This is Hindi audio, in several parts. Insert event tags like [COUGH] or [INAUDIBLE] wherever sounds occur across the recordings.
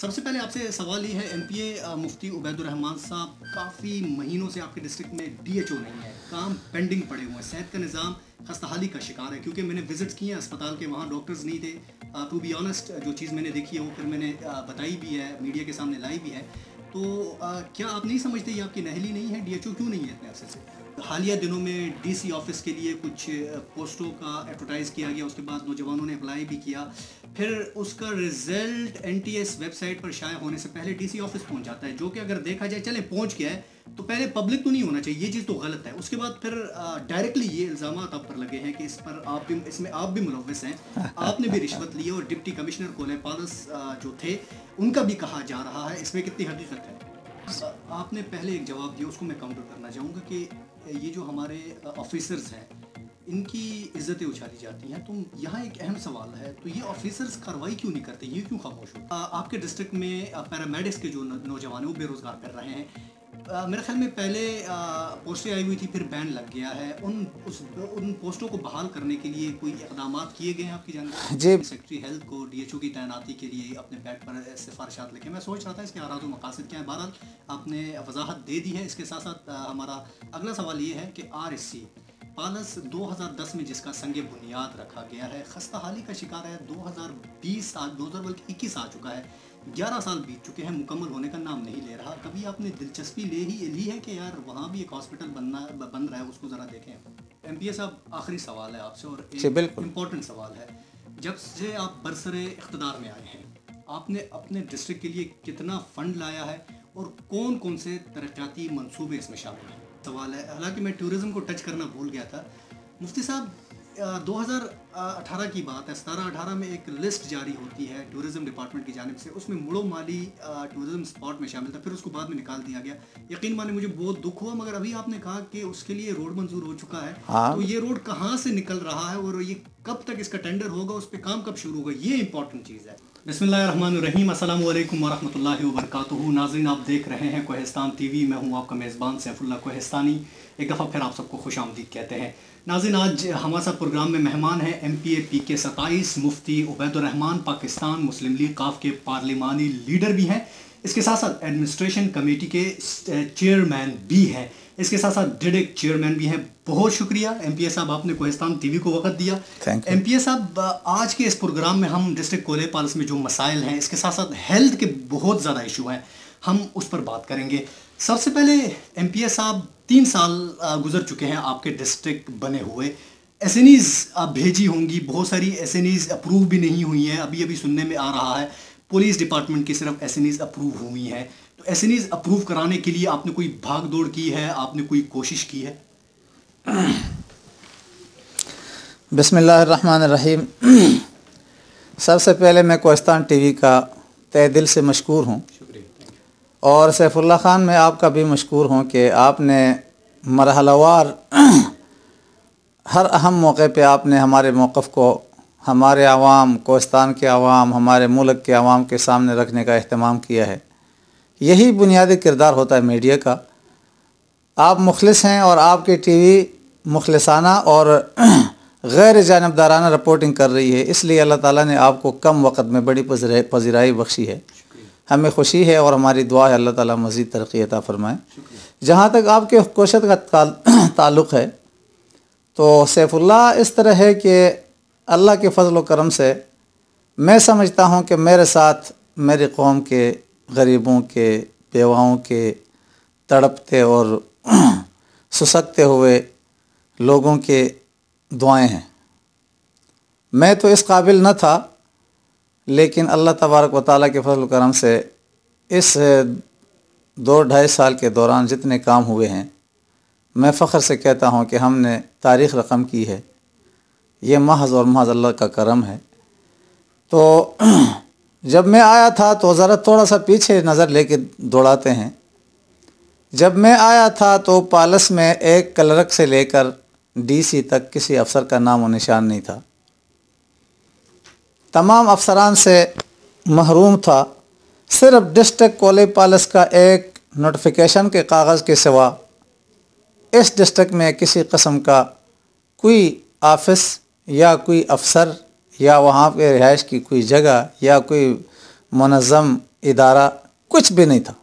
सबसे पहले आपसे सवाल ये है एम पी ए मुफ्ती उबैदुररहमान साहब काफ़ी महीनों से आपके डिस्ट्रिक्ट में डी एच ओ नहीं है काम पेंडिंग पड़े हुए हैं सेहत का निज़ाम खस्ताहाली का शिकार है क्योंकि मैंने विजिट्स किए हैं अस्पताल के वहाँ डॉक्टर्स नहीं थे टू बी ऑनेस्ट जो चीज़ मैंने देखी है वो फिर मैंने बताई भी है मीडिया के सामने लाई भी है तो आ, क्या आप नहीं समझते ये आपकी नहली नहीं है डी एच ओ क्यों नहीं है इतने अरसे से हालिया दिनों में डीसी ऑफिस के लिए कुछ पोस्टों का एडवर्टाइज़ किया गया उसके बाद नौजवानों ने अप्लाई भी किया फिर उसका रिजल्ट एनटीएस वेबसाइट पर शाया होने से पहले डीसी ऑफिस पहुंच जाता है जो कि अगर देखा जाए चले पहुंच गया है तो पहले पब्लिक तो नहीं होना चाहिए ये चीज़ तो गलत है उसके बाद फिर डायरेक्टली ये इल्ज़ाम आप पर लगे हैं कि इस पर आप भी इसमें आप भी मुलविस हैं [LAUGHS] आपने भी रिश्वत ली और डिप्टी कमिश्नर कोले पालस जो थे उनका भी कहा जा रहा है इसमें कितनी हकीकत है आपने पहले एक जवाब दिया उसको मैं काउंटर करना चाहूँगा कि ये जो हमारे ऑफिसर्स हैं इनकी इज्जतें उछाली जाती हैं तो यहाँ एक अहम सवाल है तो ये ऑफिसर्स कार्रवाई क्यों नहीं करते ये क्यों खामोश हो आपके डिस्ट्रिक्ट में पैरामेडिक्स के जो नौजवान हैं वो बेरोज़गार कर रहे हैं मेरे ख्याल में पहले पोस्टें आई हुई थी फिर बैन लग गया है उन उस उन पोस्टों को बहाल करने के लिए कोई इकदाम किए गए हैं आपकी जान जी सेक्रेटरी हेल्थ को डी एच ओ की तैनाती के लिए अपने बैट पर सिफारिशा लिखे मैं सोच रहा था इसके आराज मकासद क्या है बहरहाल आपने वजाहत दे दी है इसके साथ साथ हमारा अगला सवाल ये है कि आर एस सी पालस 2010 में जिसका संग बुनियाद रखा गया है खस्ता हाली का शिकार है 2020 साल दो हज़ार बल्कि इक्कीस आ चुका है ग्यारह साल बीत चुके हैं मुकम्मल होने का नाम नहीं ले रहा कभी आपने दिलचस्पी ले ही ली है कि यार वहाँ भी एक हॉस्पिटल बनना बन रहा है उसको ज़रा देखें एम पी साहब आखिरी सवाल है आपसे और एक इम्पोर्टेंट सवाल है जब से आप बरसर इकतदार में आए हैं आपने अपने डिस्ट्रिक्ट के लिए कितना फ़ंड लाया है और कौन कौन से तरक्याती मनसूबे इसमें शामिल हैं सवाल है हालांकि मैं टूरिज़म को टच करना भूल गया था मुफ्ती साहब 2018 की बात है सतारह अठारह में एक लिस्ट जारी होती है टूरिज्म डिपार्टमेंट की जानब से उसमें मुड़ो माली टूरिज्म स्पॉट में शामिल था फिर उसको बाद में निकाल दिया गया यकीन माने मुझे बहुत दुख हुआ मगर अभी आपने कहा कि उसके लिए रोड मंजूर हो चुका है हाँ। तो ये रोड कहाँ से निकल रहा है और ये कब तक इसका टेंडर होगा उस पर काम कब शुरू होगा ये इंपॉर्टेंट चीज़ है बसमीम अल्लाम वरहमल वर्क नाजरन आप देख रहे हैं कोहिस्तान वी मैं हूँ आपका मेज़बान सैफुल्ला कोहिस्तानी एक दफ़ा फिर आप सबको खुश आमदीद कहते हैं नाजिन आज हमारे साथ प्रोग्राम में मेहमान हैं एम पी ए पी के सताईस मुफ्ती उबैदुररहमान पाकिस्तान मुस्लिम लीग काफ के पार्लिमानी लीडर भी हैं इसके साथ साथ एडमिनिस्ट्रेशन कमेटी के चेयरमैन भी हैं इसके साथ साथ एक चेयरमैन भी हैं बहुत शुक्रिया एम पी साहब आपने कोहिस्तान टीवी को वक्त दिया एम पी साहब आज के इस प्रोग्राम में हम डिस्ट्रिक्ट कोले पालस में जो मसाइल हैं इसके साथ साथ हेल्थ के बहुत ज़्यादा इशू हैं हम उस पर बात करेंगे सबसे पहले एम पी साहब तीन साल गुजर चुके हैं आपके डिस्ट्रिक्ट बने हुए एस एन ईज़ भेजी होंगी बहुत सारी एस एन ईज़ अप्रूव भी नहीं हुई हैं अभी अभी सुनने में आ रहा है पुलिस डिपार्टमेंट की सिर्फ एस एन ईज़ अप्रूव हुई हैं एस अप्रूव कराने के लिए आपने कोई भाग दौड़ की है आपने कोई कोशिश की है रहीम सबसे पहले मैं कोस्तान टीवी का तय दिल से मशहूर हूँ और सैफुल्ला ख़ान मैं आपका भी मशहूर हूँ कि आपने मरहलवार हर अहम मौके पे आपने हमारे मौक़ को हमारे आवाम कोस्तान के आवाम हमारे मुल्क के आवाम के सामने रखने का अहतमाम किया है यही बुनियादी किरदार होता है मीडिया का आप मुखलस हैं और टी टीवी मुखलसाना और गैर जानबदाराना रिपोर्टिंग कर रही है इसलिए अल्लाह ताला ने आपको कम वक्त में बड़ी पजीराई बख्शी है हमें खुशी है और हमारी दुआ है अल्लाह ताला मज़ीद तरक्की अता फरमाएँ जहाँ तक आपके कोशत का [CLEARS THROAT] ताल्लुक़ है तो सैफुल्ला इस तरह है कि अल्लाह के फजल करम से मैं समझता हूँ कि मेरे साथ मेरी कौम के गरीबों के बेवाओं के तड़पते और [CLEARS THROAT] सुसकते हुए लोगों के दुआएं हैं मैं तो इस काबिल न था लेकिन अल्लाह तबारक व ताली के फजल करम से इस दो ढाई साल के दौरान जितने काम हुए हैं मैं फ़ख्र से कहता हूँ कि हमने तारीख़ रकम की है ये महज और महज अल्लाह का करम है तो [CLEARS THROAT] जब मैं आया था तो ज़रा थोड़ा सा पीछे नज़र लेके दौड़ाते हैं जब मैं आया था तो पालस में एक क्लर्क से लेकर डीसी तक किसी अफसर का नाम और निशान नहीं था तमाम अफसरान से महरूम था सिर्फ डिस्ट्रिक्ट कोले पालस का एक नोटिफिकेशन के कागज़ के सिवा इस डिस्ट्रिक्ट में किसी कस्म का कोई ऑफिस या कोई अफसर या वहाँ पे रिहाइश की कोई जगह या कोई मनज़म इदारा कुछ भी नहीं था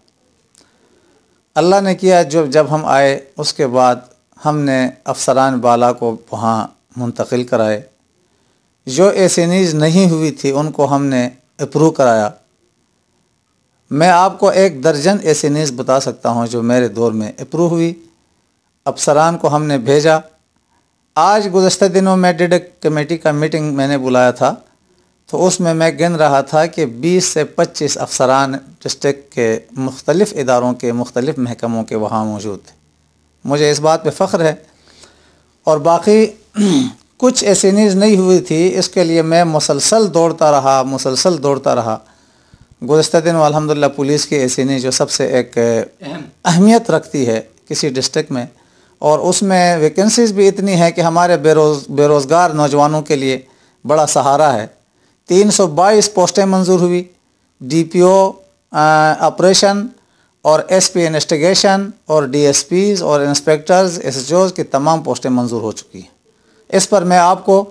अल्लाह ने किया जो जब हम आए उसके बाद हमने अफसरान बाला को वहाँ मुंतकिल कराए जो एसनीज नहीं हुई थी उनको हमने अप्रूव कराया मैं आपको एक दर्जन एसनीज बता सकता हूँ जो मेरे दौर में अप्रूव हुई अफसरान को हमने भेजा आज गुजशत दिनों में डिडक कमेटी का मीटिंग मैंने बुलाया था तो उसमें मैं गिन रहा था कि 20 से 25 अफसरान डिस्ट्रिक्ट के मुख्तलिफ़ इदारों के मुख्तलिफ़ महकमों के वहाँ मौजूद थे मुझे इस बात पे फ़ख्र है और बाकी [CLEARS THROAT] कुछ ऐसी नहीं हुई थी इसके लिए मैं मुसलसल दौड़ता रहा मुसलसल दौड़ता रहा गुजशत दिन अलहमदिल्ला पुलिस की ऐसी जो सबसे एक अहमियत रखती है किसी डिस्ट्रिक्ट में और उसमें वैकेंसीज़ भी इतनी है कि हमारे बेरोज़ बेरोज़गार नौजवानों के लिए बड़ा सहारा है 322 पोस्टें मंजूर हुई डीपीओ ऑपरेशन और एसपी इन्वेस्टिगेशन और डीएसपीज़ और इंस्पेक्टर्स एसएचओज़ की तमाम पोस्टें मंजूर हो चुकी हैं इस पर मैं आपको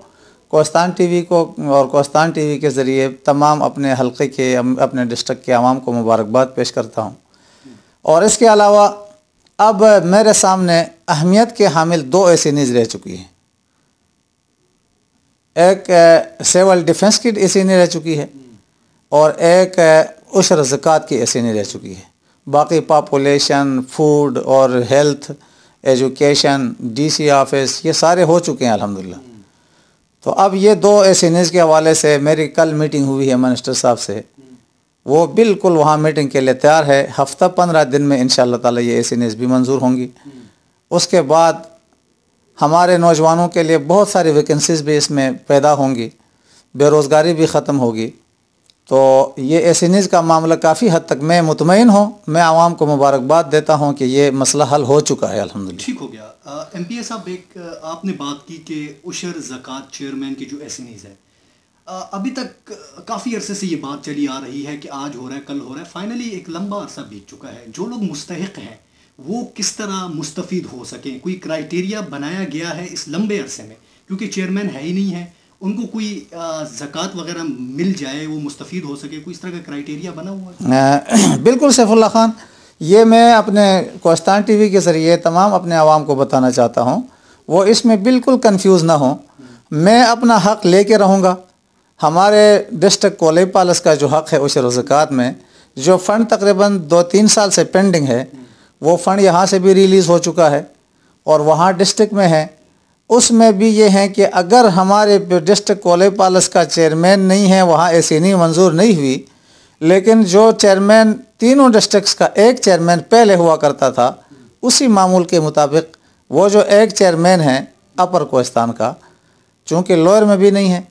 कोस्तान टीवी को और कोस्तान टीवी के ज़रिए तमाम अपने हलके के अपने डिस्ट्रिक्ट के आवाम को मुबारकबाद पेश करता हूँ और इसके अलावा अब मेरे सामने अहमियत के हामिल दो ऐसी नीज रह चुकी हैं एक सेवल डिफेंस की ऐसी नहीं रह चुकी है और एक उशर ज़क़ात की ऐसी नहीं रह चुकी है बाकी पापोलेशन फूड और हेल्थ एजुकेशन डीसी ऑफिस ये सारे हो चुके हैं अल्हम्दुलिल्लाह तो अब ये दो नीज़ के हवाले से मेरी कल मीटिंग हुई है मिनिस्टर साहब से वो बिल्कुल वहाँ मीटिंग के लिए तैयार है हफ्ता पंद्रह दिन में इन ताला ये एस भी मंजूर होंगी उसके बाद हमारे नौजवानों के लिए बहुत सारी वैकेंसीज भी इसमें पैदा होंगी बेरोज़गारी भी ख़त्म होगी तो ये एस का मामला काफ़ी हद तक मैं मुतमिन हूँ मैं आवाम को मुबारकबाद देता हूँ कि ये मसला हल हो चुका है अलहमद ठीक हो गया एम पी ए साहब एक आपने बात की कि उशर जक़ात चेयरमैन की जो एस है अभी तक काफ़ी अरसे से ये बात चली आ रही है कि आज हो रहा है कल हो रहा है फाइनली एक लंबा अरसा बीत चुका है जो लोग मुस्तक हैं वो किस तरह मुस्तफ़ हो सकें कोई क्राइटेरिया बनाया गया है इस लंबे अरसे में क्योंकि चेयरमैन है ही नहीं है उनको कोई ज़क़़त वगैरह मिल जाए वो मुस्तफ़ हो सके कोई इस तरह का क्राइटेरिया बना हुआ है [CLEARS THROAT] बिल्कुल सैफुल्ला ख़ान ये मैं अपने कोस्तान टी के ज़रिए तमाम अपने आवाम को बताना चाहता हूँ वो इसमें बिल्कुल कन्फ्यूज़ ना हो मैं अपना हक़ ले कर रहूँगा हमारे डिस्ट्रिक्ट कोले पालस का जो हक़ है उस रोज़गार में जो फ़ंड तकरीबन दो तीन साल से पेंडिंग है वो फ़ंड यहाँ से भी रिलीज़ हो चुका है और वहाँ डिस्ट्रिक्ट में है उसमें भी ये है कि अगर हमारे डिस्ट्रिक्ट कोले पालस का चेयरमैन नहीं है वहाँ ऐसी नहीं मंजूर नहीं हुई लेकिन जो चेयरमैन तीनों डिस्ट्रिक्स का एक चेयरमैन पहले हुआ करता था उसी मामूल के मुताबिक वो जो एक चेयरमैन है अपर कोस्तान का चूँकि लोअर में भी नहीं है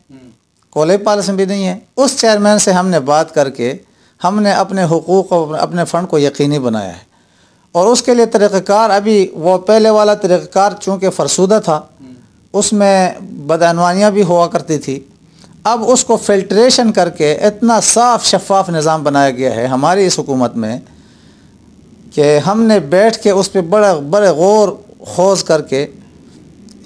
कोले पालस में भी नहीं है उस चेयरमैन से हमने बात करके हमने अपने हकूक़ और अपने फ़ंड को यकीनी बनाया है और उसके लिए तरीक़ार अभी वो पहले वाला तरीक़ार चूँकि फरसूदा था उसमें बदनवानियाँ भी हुआ करती थी अब उसको फिल्ट्रेशन करके इतना साफ शफाफ निज़ाम बनाया गया है हमारी इस हुकूमत में कि हमने बैठ के उस पर बड़े बड़े गौर खोज करके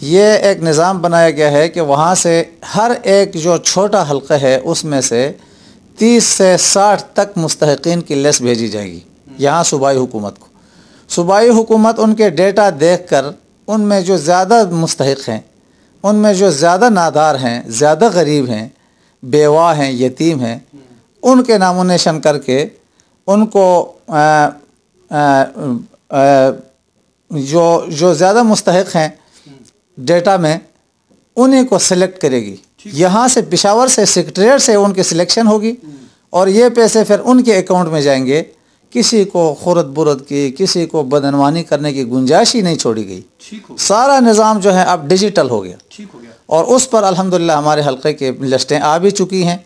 ये एक निज़ाम बनाया गया है कि वहाँ से हर एक जो छोटा हलका है उसमें से 30 से 60 तक मुस्तकिन की लिस्ट भेजी जाएगी यहाँ सूबाई हुकूमत को सूबाई हुकूमत उनके डेटा देख कर उनमें जो ज़्यादा मुस्तक हैं उनमें जो ज़्यादा नादार हैं ज़्यादा गरीब हैं बेवा हैं यतीम हैं उनके नामोनेशन करके उनको आ, आ, आ, जो जो ज़्यादा मुस्तक हैं डेटा में उन्हीं को सिलेक्ट करेगी यहाँ से पिशावर से सेक्रेटरीट से उनकी सिलेक्शन होगी हम्म। और ये पैसे फिर उनके अकाउंट में जाएंगे किसी को खुरद बुरद की किसी को बदनवानी करने की गुंजाइश ही नहीं छोड़ी गई सारा निज़ाम जो है अब डिजिटल हो गया हो गया और उस पर अल्हम्दुलिल्लाह हमारे हलके के लिस्टें आ भी चुकी हैं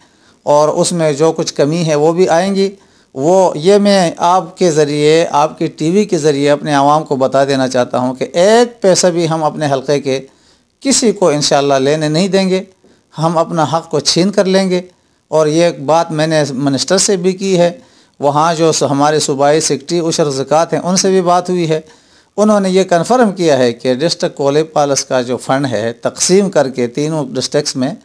और उसमें जो कुछ कमी है वो भी आएंगी वो ये मैं आपके ज़रिए आपकी टीवी के ज़रिए अपने आवाम को बता देना चाहता हूँ कि एक पैसा भी हम अपने हलके के किसी को इन लेने नहीं देंगे हम अपना हक़ को छीन कर लेंगे और ये एक बात मैंने मिनिस्टर से भी की है वहाँ जो हमारे सूबाई सिक्टी उशर ज़क़ात हैं उनसे भी बात हुई है उन्होंने ये कन्फर्म किया है कि डिस्ट्रिक्ट कोले पालस का जो फ़ंड है तकसीम करके तीनों डिस्ट्रिक्स में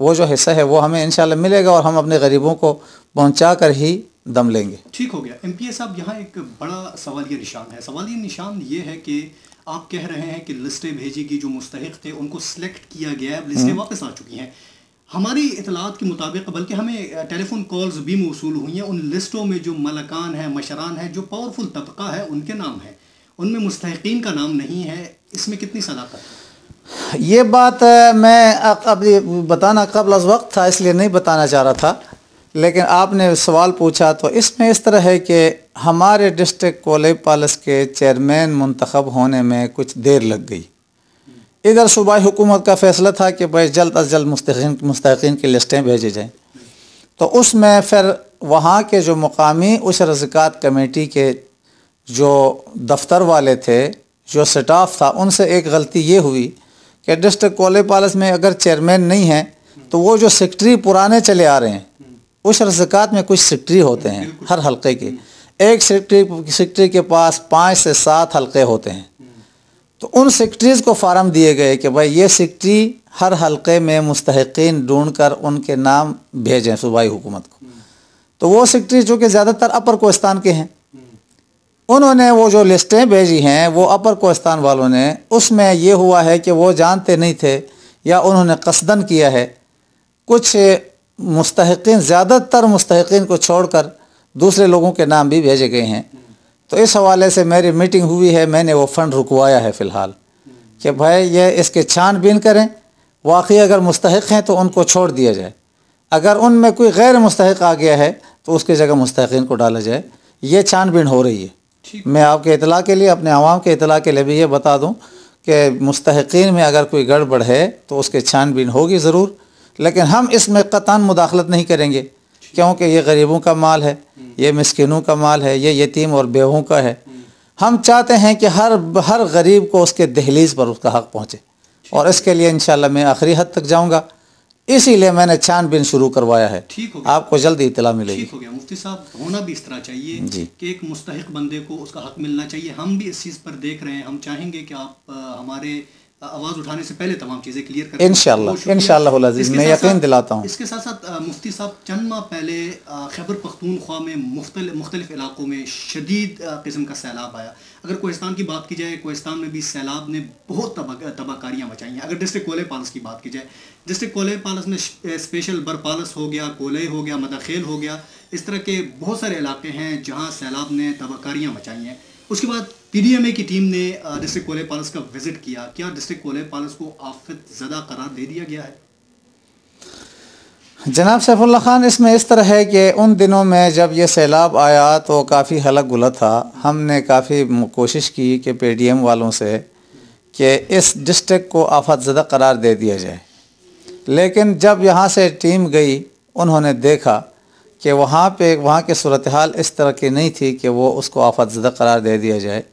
वो जो हिस्सा है वो हमें इन मिलेगा और हम अपने गरीबों को पहुँचा कर ही दम लेंगे ठीक हो गया एम पी साहब यहाँ एक बड़ा सवाल ये निशान है सवाल ये निशान ये है कि आप कह रहे हैं कि लिस्टें भेजी गई जो मुस्तक थे उनको सिलेक्ट किया गया है अब लिस्टें हम्म। वापस आ चुकी हैं हमारी इतलात के मुताबिक बल्कि हमें टेलीफोन कॉल्स भी मौसू हुई हैं उन लिस्टों में जो मलकान है मशरान है जो पावरफुल तबका है उनके नाम है उनमें मुस्तकिन का नाम नहीं है इसमें कितनी सदाकत है ये बात मैं अब बताना कबल वक्त था इसलिए नहीं बताना चाह रहा था लेकिन आपने सवाल पूछा तो इसमें इस तरह है कि हमारे डिस्ट्रिक्ट कोले पालस के चेयरमैन मंतखब होने में कुछ देर लग गई इधर सूबाई हुकूमत का फैसला था कि भाई जल्द अज जल्द मुस्तिन मुस्तकिन की लिस्टें भेजी जाएँ तो उसमें फिर वहाँ के जो मकामी उस रजिकात कमेटी के जो दफ्तर वाले थे जो स्टाफ था उनसे एक गलती ये हुई कि डिस्ट्रिक्ट कोले पालस में अगर चेयरमैन नहीं हैं तो वो जो सेक्रेटरी पुराने चले आ रहे हैं कुछ रसकात में कुछ सेक्ट्री होते हैं हर हलके के एक सेक्ट्री सेक्ट्री के पास पाँच से सात हलके होते हैं तो उन सेक्ट्रीज़ को फार्म दिए गए कि भाई ये सेक्ट्री हर हलके में मुस्तकिन ढूंढ कर उनके नाम भेजें सूबाई हुकूमत को तो वो सेक्ट्री चूँकि ज़्यादातर अपर कोस्तान के हैं उन्होंने वो जो लिस्टें भेजी हैं वो अपर कोस्तान वालों ने उसमें ये हुआ है कि वो जानते नहीं थे या उन्होंने कसदन किया है कुछ मुस्तकिन ज़्यादातर मुस्तकिन को छोड़कर दूसरे लोगों के नाम भी भेजे गए हैं तो इस हवाले से मेरी मीटिंग हुई है मैंने वो फ़ंड रुकवाया है फ़िलहाल कि भाई ये इसके छानबीन करें वाकई अगर मुस्तक हैं तो उनको छोड़ दिया जाए अगर उनमें कोई गैर मुस्तक आ गया है तो उसकी जगह मुस्तकिन को डाला जाए ये छानबीन हो रही है मैं आपके इतला के लिए अपने आवाम के इतला के लिए भी ये बता दूँ कि मुस्तकिन में अगर कोई गड़बड़ है तो उसकी छानबीन होगी ज़रूर लेकिन हम इसमें कतान मुदाखलत नहीं करेंगे क्योंकि ये गरीबों का माल है ये मस्किनों का माल है ये यतीम और बेहों का है हम चाहते हैं कि हर हर गरीब को उसके दहलीज़ पर उसका हक़ पहुँचे और इसके लिए इन मैं आखिरी हद तक जाऊँगा इसीलिए मैंने छानबीन शुरू करवाया है ठीक हो गया। आपको जल्दी इतला मिलेगी ठीक हो गया मुफ्ती साहब होना भी इस तरह चाहिए जी कि एक मुस्तक बंदे को उसका हक मिलना चाहिए हम भी इस चीज़ पर देख रहे हैं हम चाहेंगे कि आप आ, हमारे आवाज़ उठाने से पहले तमाम चीज़ें क्लियर कर इनशाला इनशाला मैं यकीन दिलाता हूँ इसके साथ साथ मुफ्ती साहब चंद माह पहले खैबर पख्तूनख्वा में मुख्तल मुख्तलिफ इलाकों में शदीद किस्म का सैलाब आया अगर कोहिस्तान की बात की जाए कोहिस्तान में भी सैलाब ने बहुत तबाहकारियाँ बचाई हैं अगर डिस्ट्रिक्ट कोले पालस की बात की जाए डिस्ट्रिक्ट कोले पालस में स्पेशल बर पालस हो गया कोले हो गया मदाखेल हो गया इस तरह के बहुत सारे इलाके हैं जहाँ सैलाब ने तबाहकारियाँ मचाई हैं उसके बाद पीडीएमए की टीम ने डिस्ट्रिक्ट कोले पैलेस का विजिट किया क्या डिस्ट्रिक्ट कोले पैलेस को आफत ज़्यादा करार दे दिया गया है जनाब सैफुल्ला खान इसमें इस तरह है कि उन दिनों में जब ये सैलाब आया तो काफ़ी हलक गुला था हमने काफ़ी कोशिश की कि एम वालों से कि इस डिस्ट्रिक्ट को आफत ज़दा करार दे दिया जाए लेकिन जब यहाँ से टीम गई उन्होंने देखा कि वहाँ पे वहाँ की सूरत हाल इस तरह की नहीं थी कि वो उसको आफत ज़दा करार दे दिया जाए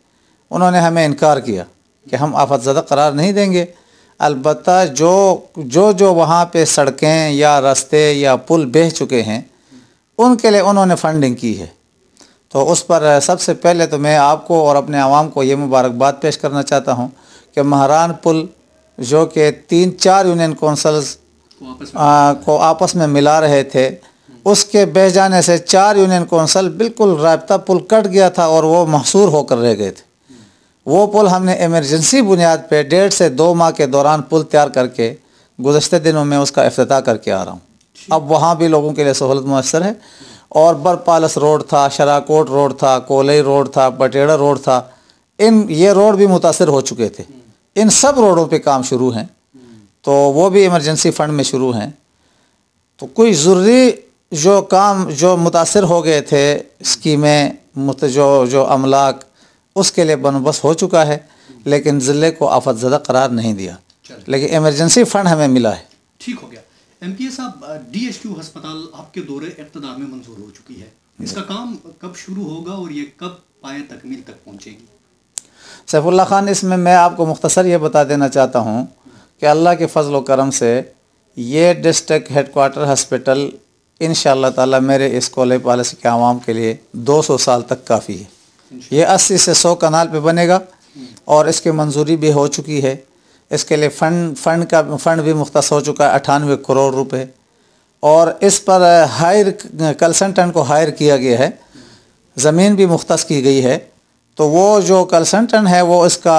उन्होंने हमें इनकार किया कि हम आफत ज़दा करार नहीं देंगे अलबत् जो जो जो वहाँ पर सड़कें या रास्ते या पुल बह चुके हैं उनके लिए उन्होंने फंडिंग की है तो उस पर सबसे पहले तो मैं आपको और अपने आवाम को ये मुबारकबाद पेश करना चाहता हूँ कि महरान पुल जो कि तीन चार यूनियन कौंसल्स को आपस में मिला रहे थे उसके बह जाने से चार यूनियन कौंसल बिल्कुल रबता पुल कट गया था और वो महसूर होकर रह गए थे वो पुल हमने इमरजेंसी बुनियाद पर डेढ़ से दो माह के दौरान पुल तैयार करके गुजशत दिनों में उसका अफ्ताह करके आ रहा हूँ अब वहाँ भी लोगों के लिए सहूलत मैसर है और बर पालस रोड था शराकोट रोड था कोलई रोड था बटेड़ा रोड था इन ये रोड भी मुतासर हो चुके थे हम्म। इन सब रोडों पे काम शुरू हैं हम्म। तो वो भी इमरजेंसी फ़ंड में शुरू हैं तो कोई ज़रूरी जो काम जो मुतासर हो गए थे हम्म। स्कीमें जो जो अमलाक उसके लिए बनोबस हो चुका है लेकिन ज़िले को आफत ज़्यादा करार नहीं दिया लेकिन एमरजेंसी फ़ंड हमें मिला है ठीक हो गया एम पी साहब डी एस क्यू हस्पताल आपके दौरे इकतदार में मंजूर हो चुकी है इसका काम कब शुरू होगा और ये कब पाए तकमील तक पहुँचेगी सैफुल्ला ख़ान इसमें मैं आपको मुख्तसर ये बता देना चाहता हूँ कि अल्लाह के फ़जल करम से ये डिस्ट्रिक्ट हेडकोार्टर हॉस्पिटल इन शाह तेरे इस कॉलेज पॉलिसी के आवाम के लिए 200 साल तक काफ़ी है ये 80 से 100 कनाल पे बनेगा और इसकी मंजूरी भी हो चुकी है इसके लिए फंड फंड का फंड भी मुख्त हो चुका है अठानवे करोड़ रुपए और इस पर हायर कंसल्टेंट को हायर किया गया है ज़मीन भी मुख्त की गई है तो वो जो कंसल्टेंट है वो इसका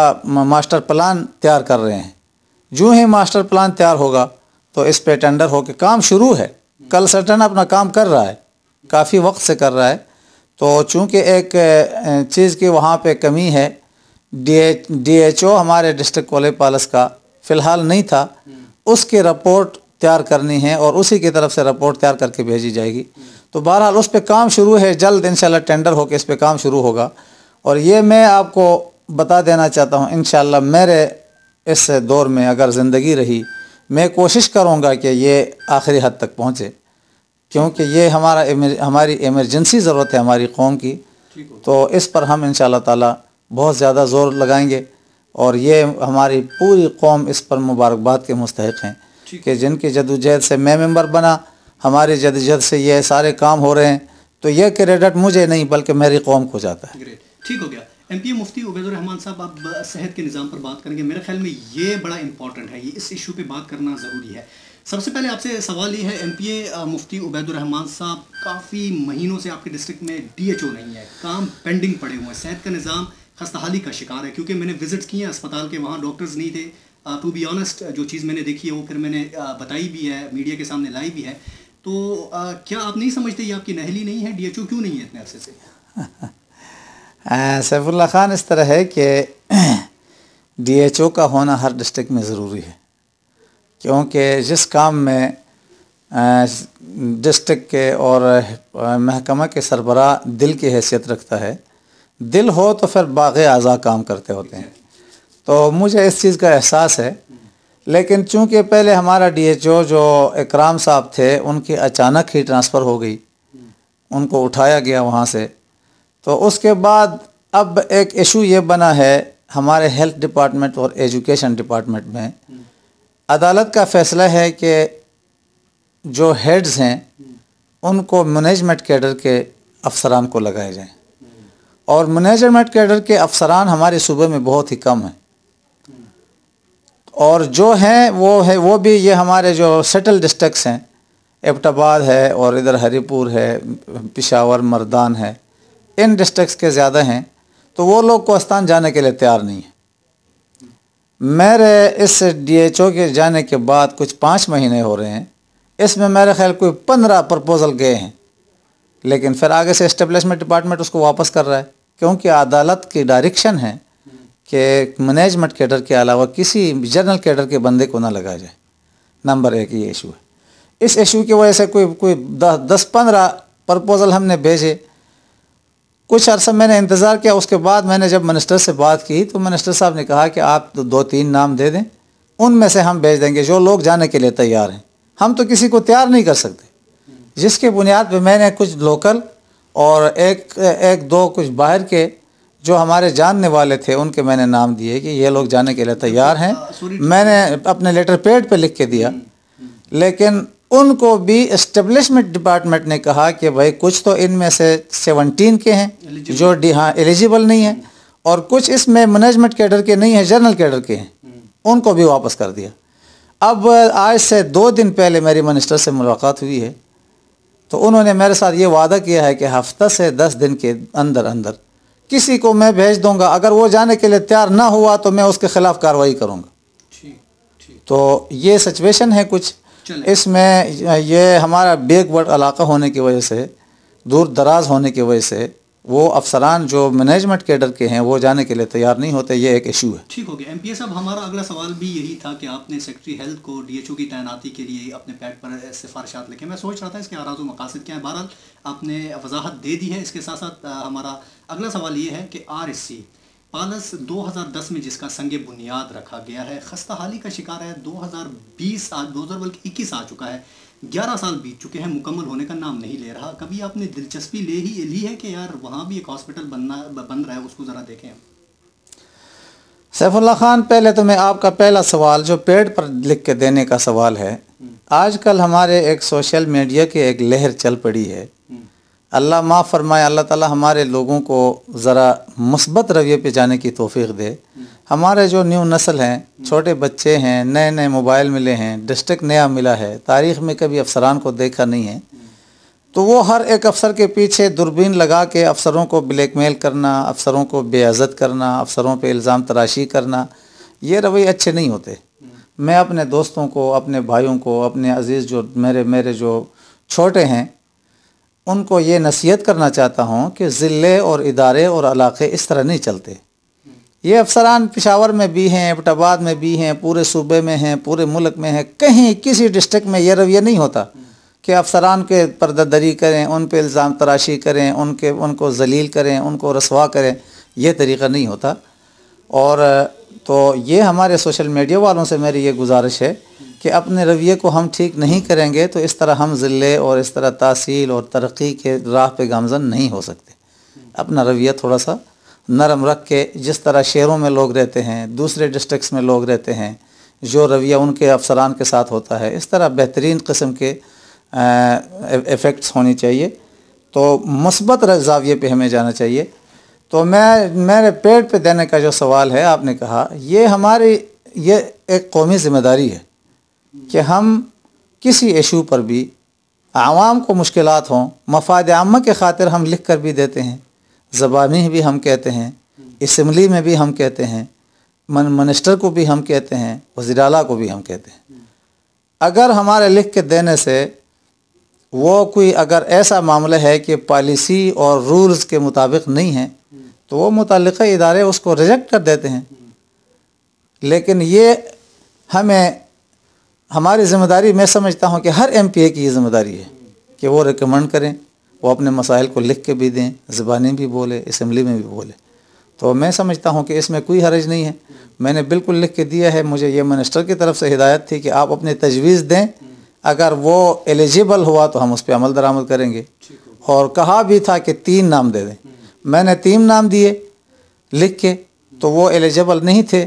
मास्टर प्लान तैयार कर रहे हैं जो ही मास्टर प्लान तैयार होगा तो इस पर टेंडर होकर काम शुरू है कंसल्टेंट अपना काम कर रहा है काफ़ी वक्त से कर रहा है तो चूँकि एक चीज़ की वहाँ पे कमी है डी एच ओ हमारे डिस्ट्रिक्ट कोले पालस का फ़िलहाल नहीं था हम्म। उसकी रिपोर्ट तैयार करनी है और उसी की तरफ से रिपोर्ट तैयार करके भेजी जाएगी हम्म। तो बहरहाल उस पर काम शुरू है जल्द इन टेंडर होकर इस पर काम शुरू होगा और ये मैं आपको बता देना चाहता हूँ इन मेरे इस दौर में अगर ज़िंदगी रही मैं कोशिश करूँगा कि ये आखिरी हद तक पहुँचे क्योंकि ये हमारा एमर, हमारी इमरजेंसी ज़रूरत है हमारी कौम की तो इस पर हम इन ताला बहुत ज़्यादा ज़ोर लगाएंगे और ये हमारी पूरी कौम इस पर मुबारकबाद के मुस्तक हैं कि जिनके जदोजहद से मैं मेंबर बना हमारे जदोजहद से ये सारे काम हो रहे हैं तो यह क्रेडिट मुझे नहीं बल्कि मेरी कौम को जाता है ठीक हो गया एम पी मुफ्ती रहमान साहब आप सेहत के निज़ाम पर बात करेंगे मेरे ख्याल में ये बड़ा इंपॉर्टेंट है ये इस इशू पे बात करना ज़रूरी है सबसे पहले आपसे सवाल ये है एमपीए मुफ्ती उबैदुररहमान साहब काफ़ी महीनों से आपके डिस्ट्रिक्ट में डीएचओ नहीं है काम पेंडिंग पड़े हुए हैं सेहत का निज़ाम खस्ताहाली का शिकार है क्योंकि मैंने विजिट्स किए हैं अस्पताल के वहाँ डॉक्टर्स नहीं थे टू बी ऑनेस्ट जो चीज़ मैंने देखी है वो फिर मैंने बताई भी है मीडिया के सामने लाई भी है तो आ, क्या आप नहीं समझते ये आपकी नहली नहीं है ओ क्यों नहीं है इतने अरसे से [LAUGHS] सैफुल्ला खान इस तरह है कि ओ [CLEARS THROAT] का होना हर डिस्ट्रिक्ट में ज़रूरी है क्योंकि जिस काम में डिस्ट्रिक्ट के और महकमा के सरबरा दिल की हैसियत रखता है दिल हो तो फिर बाग आज़ा काम करते होते हैं तो मुझे इस चीज़ का एहसास है लेकिन चूंकि पहले हमारा डीएचओ जो इकराम साहब थे उनकी अचानक ही ट्रांसफ़र हो गई उनको उठाया गया वहाँ से तो उसके बाद अब एक इशू ये बना है हमारे हेल्थ डिपार्टमेंट और एजुकेशन डिपार्टमेंट में अदालत का फ़ैसला है कि जो हेड्स हैं उनको मैनेजमेंट कैडर के अफसरान को लगाए जाएं और मैनेजमेंट कैडर के अफसरान हमारे सूबे में बहुत ही कम हैं और जो हैं वो है वो भी ये हमारे जो सेटल डिस्ट्रिक्स हैं एबटाबाद है और इधर हरिपुर है पिशावर मर्दान है इन डिस्ट्रिक्स के ज़्यादा हैं तो वो लोग कोस्तान जाने के लिए तैयार नहीं हैं मेरे इस डीएचओ के जाने के बाद कुछ पाँच महीने हो रहे हैं इसमें मेरे ख्याल कोई पंद्रह प्रपोज़ल गए हैं लेकिन फिर आगे से इस्टेब्लिशमेंट डिपार्टमेंट उसको वापस कर रहा है क्योंकि अदालत की डायरेक्शन है कि मैनेजमेंट कैडर के अलावा किसी जनरल कैडर के बंदे को ना लगाया जाए नंबर एक ये इशू है इस इशू की वजह से कोई कोई दस दस पंद्रह प्रपोज़ल हमने भेजे कुछ अरसा मैंने इंतज़ार किया उसके बाद मैंने जब मिनिस्टर से बात की तो मिनिस्टर साहब ने कहा कि आप तो दो तीन नाम दे दें उनमें से हम भेज देंगे जो लोग जाने के लिए तैयार हैं हम तो किसी को तैयार नहीं कर सकते जिसके बुनियाद पर मैंने कुछ लोकल और एक एक दो कुछ बाहर के जो हमारे जानने वाले थे उनके मैंने नाम दिए कि ये लोग जाने के लिए तैयार हैं तो, मैंने अपने लेटर पेड पे लिख के दिया हम्म, हम्म। लेकिन उनको भी इस्टेब्लिशमेंट डिपार्टमेंट ने कहा कि भाई कुछ तो इनमें से 17 के हैं जो डी हाँ एलिजिबल नहीं है और कुछ इसमें मैनेजमेंट कैडर के नहीं है जनरल कैडर के हैं हम्म। उनको भी वापस कर दिया अब आज से दो दिन पहले मेरी मिनिस्टर से मुलाकात हुई है तो उन्होंने मेरे साथ ये वादा किया है कि हफ्ता से दस दिन के अंदर अंदर किसी को मैं भेज दूंगा अगर वो जाने के लिए तैयार ना हुआ तो मैं उसके खिलाफ कार्रवाई करूंगा तो ये सिचुएशन है कुछ इसमें ये हमारा बेकवर्ड इलाका होने की वजह से दूर दराज होने की वजह से वो अफसरान जो मैनेजमेंट कैडर के हैं वो जाने के लिए तैयार नहीं होते ये एक इशू है ठीक हो गया एम पी साहब हमारा अगला सवाल भी यही था कि आपने सेक्रेटरी हेल्थ को डी एच ओ की तैनाती के लिए अपने पैड पर सिफारशात लिखे मैं सोच रहा था इसके आराज मकासद क्या है बहरहाल आपने वजाहत दे दी है इसके साथ साथ हमारा अगला सवाल ये है कि आर एस सी पालस 2010 में जिसका संग बुनियाद रखा गया है खस्ता हाली का शिकार है 2020 आज दो हज़ार बल्कि इक्कीस आ चुका है 11 साल बीत चुके हैं मुकम्मल होने का नाम नहीं ले रहा कभी आपने दिलचस्पी ले ही ली है कि यार वहाँ भी एक हॉस्पिटल बनना बन रहा है उसको ज़रा देखें सैफुल्ला खान पहले तो मैं आपका पहला सवाल जो पेड़ पर लिख के देने का सवाल है हम्म। आजकल हमारे एक सोशल मीडिया की एक लहर चल पड़ी है अल्लाह माफ़ फरमाए अल्लाह ताला हमारे लोगों को ज़रा मस्बत रवैये पे जाने की तोफ़ी दे हमारे जो न्यू नस्ल हैं छोटे बच्चे हैं नए नए मोबाइल मिले हैं डिस्ट्रिक्ट नया मिला है तारीख़ में कभी अफसरान को देखा नहीं है तो वो हर एक अफसर के पीछे दूरबीन लगा के अफसरों को ब्लैकमेल करना अफसरों को बेअज़त करना अफसरों पर इल्ज़ाम तराशी करना ये रवैये अच्छे नहीं होते मैं अपने दोस्तों को अपने भाइयों को अपने अज़ीज़ जो मेरे मेरे जो छोटे हैं उनको ये नसीहत करना चाहता हूँ कि ज़िले और इदारे और इलाके इस तरह नहीं चलते ये अफसरान पिशावर में भी हैं एबटाबाद में भी हैं पूरे सूबे में हैं पूरे मुल्क में हैं कहीं किसी डिस्ट्रिक्ट में यह रवैया नहीं होता कि अफसरान के पर्दादरी करें उन पर इल्ज़ाम तराशी करें उनके उनको जलील करें उनको रसवा करें यह तरीका नहीं होता और तो ये हमारे सोशल मीडिया वालों से मेरी ये गुजारिश है कि अपने रवैये को हम ठीक नहीं करेंगे तो इस तरह हम ज़िले और इस तरह तहसील और तरक्की के राह पे गामजन नहीं हो सकते अपना रवैया थोड़ा सा नरम रख के जिस तरह शहरों में लोग रहते हैं दूसरे डिस्ट्रिक्स में लोग रहते हैं जो रवैया उनके अफसरान के साथ होता है इस तरह बेहतरीन कस्म के इफ़ेक्ट्स होनी चाहिए तो मस्बत जाविये पर हमें जाना चाहिए तो मैं मेरे पेट पे देने का जो सवाल है आपने कहा ये हमारी ये एक कौमी ज़िम्मेदारी है कि हम किसी इशू पर भी आवाम को मुश्किल हों मफाद आम के ख़ातिर हम लिख कर भी देते हैं ज़बानी भी हम कहते हैं इसम्बली में भी हम कहते हैं मन मिनिस्टर को भी हम कहते हैं वजीर अला को भी हम कहते हैं अगर हमारे लिख के देने से वो कोई अगर ऐसा मामला है कि पॉलिसी और रूल्स के मुताबिक नहीं है तो वो मुतल इदारे उसको रिजेक्ट कर देते हैं लेकिन ये हमें हमारी ज़िम्मेदारी मैं समझता हूँ कि हर एम पी ए की ये ज़िम्मेदारी है कि वो रिकमेंड करें वो अपने मसाइल को लिख के भी दें ज़बानी भी बोले इसम्बली में भी बोले तो मैं समझता हूँ कि इसमें कोई हरज नहीं है मैंने बिल्कुल लिख के दिया है मुझे ये मिनिस्टर की तरफ से हिदायत थी कि आप अपनी तजवीज़ दें अगर वो एलिजिबल हुआ तो हम उस पर अमल दरामद करेंगे और कहा भी था कि तीन नाम दे दें मैंने तीन नाम दिए लिख के तो वो एलिजिबल नहीं थे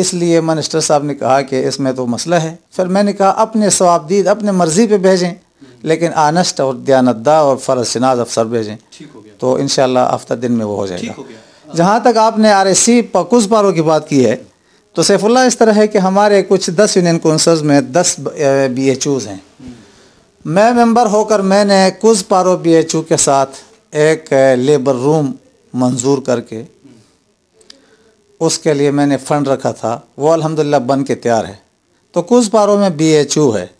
इसलिए मिनिस्टर साहब ने कहा कि इसमें तो मसला है फिर मैंने कहा अपने स्वाबदीद अपने मर्ज़ी पे भेजें लेकिन आनस्ट और दयानतदा और फ़र्ज शनाज अफसर भेजें तो इन हफ्ता दिन में वो हो जाएगा जहाँ तक आपने आर एस सी पर कुछ बारों की बात की है तो सैफुल्ला इस तरह है कि हमारे कुछ दस यूनियन कौंसल्स में दस बी एच ओज हैं मैं मेंबर होकर मैंने कुछ पारो बी एच ओ के साथ एक लेबर रूम मंजूर करके उसके लिए मैंने फ़ंड रखा था वो अलहमदिल्ला बन के तैयार है तो कुछ पारों में बी एच यू है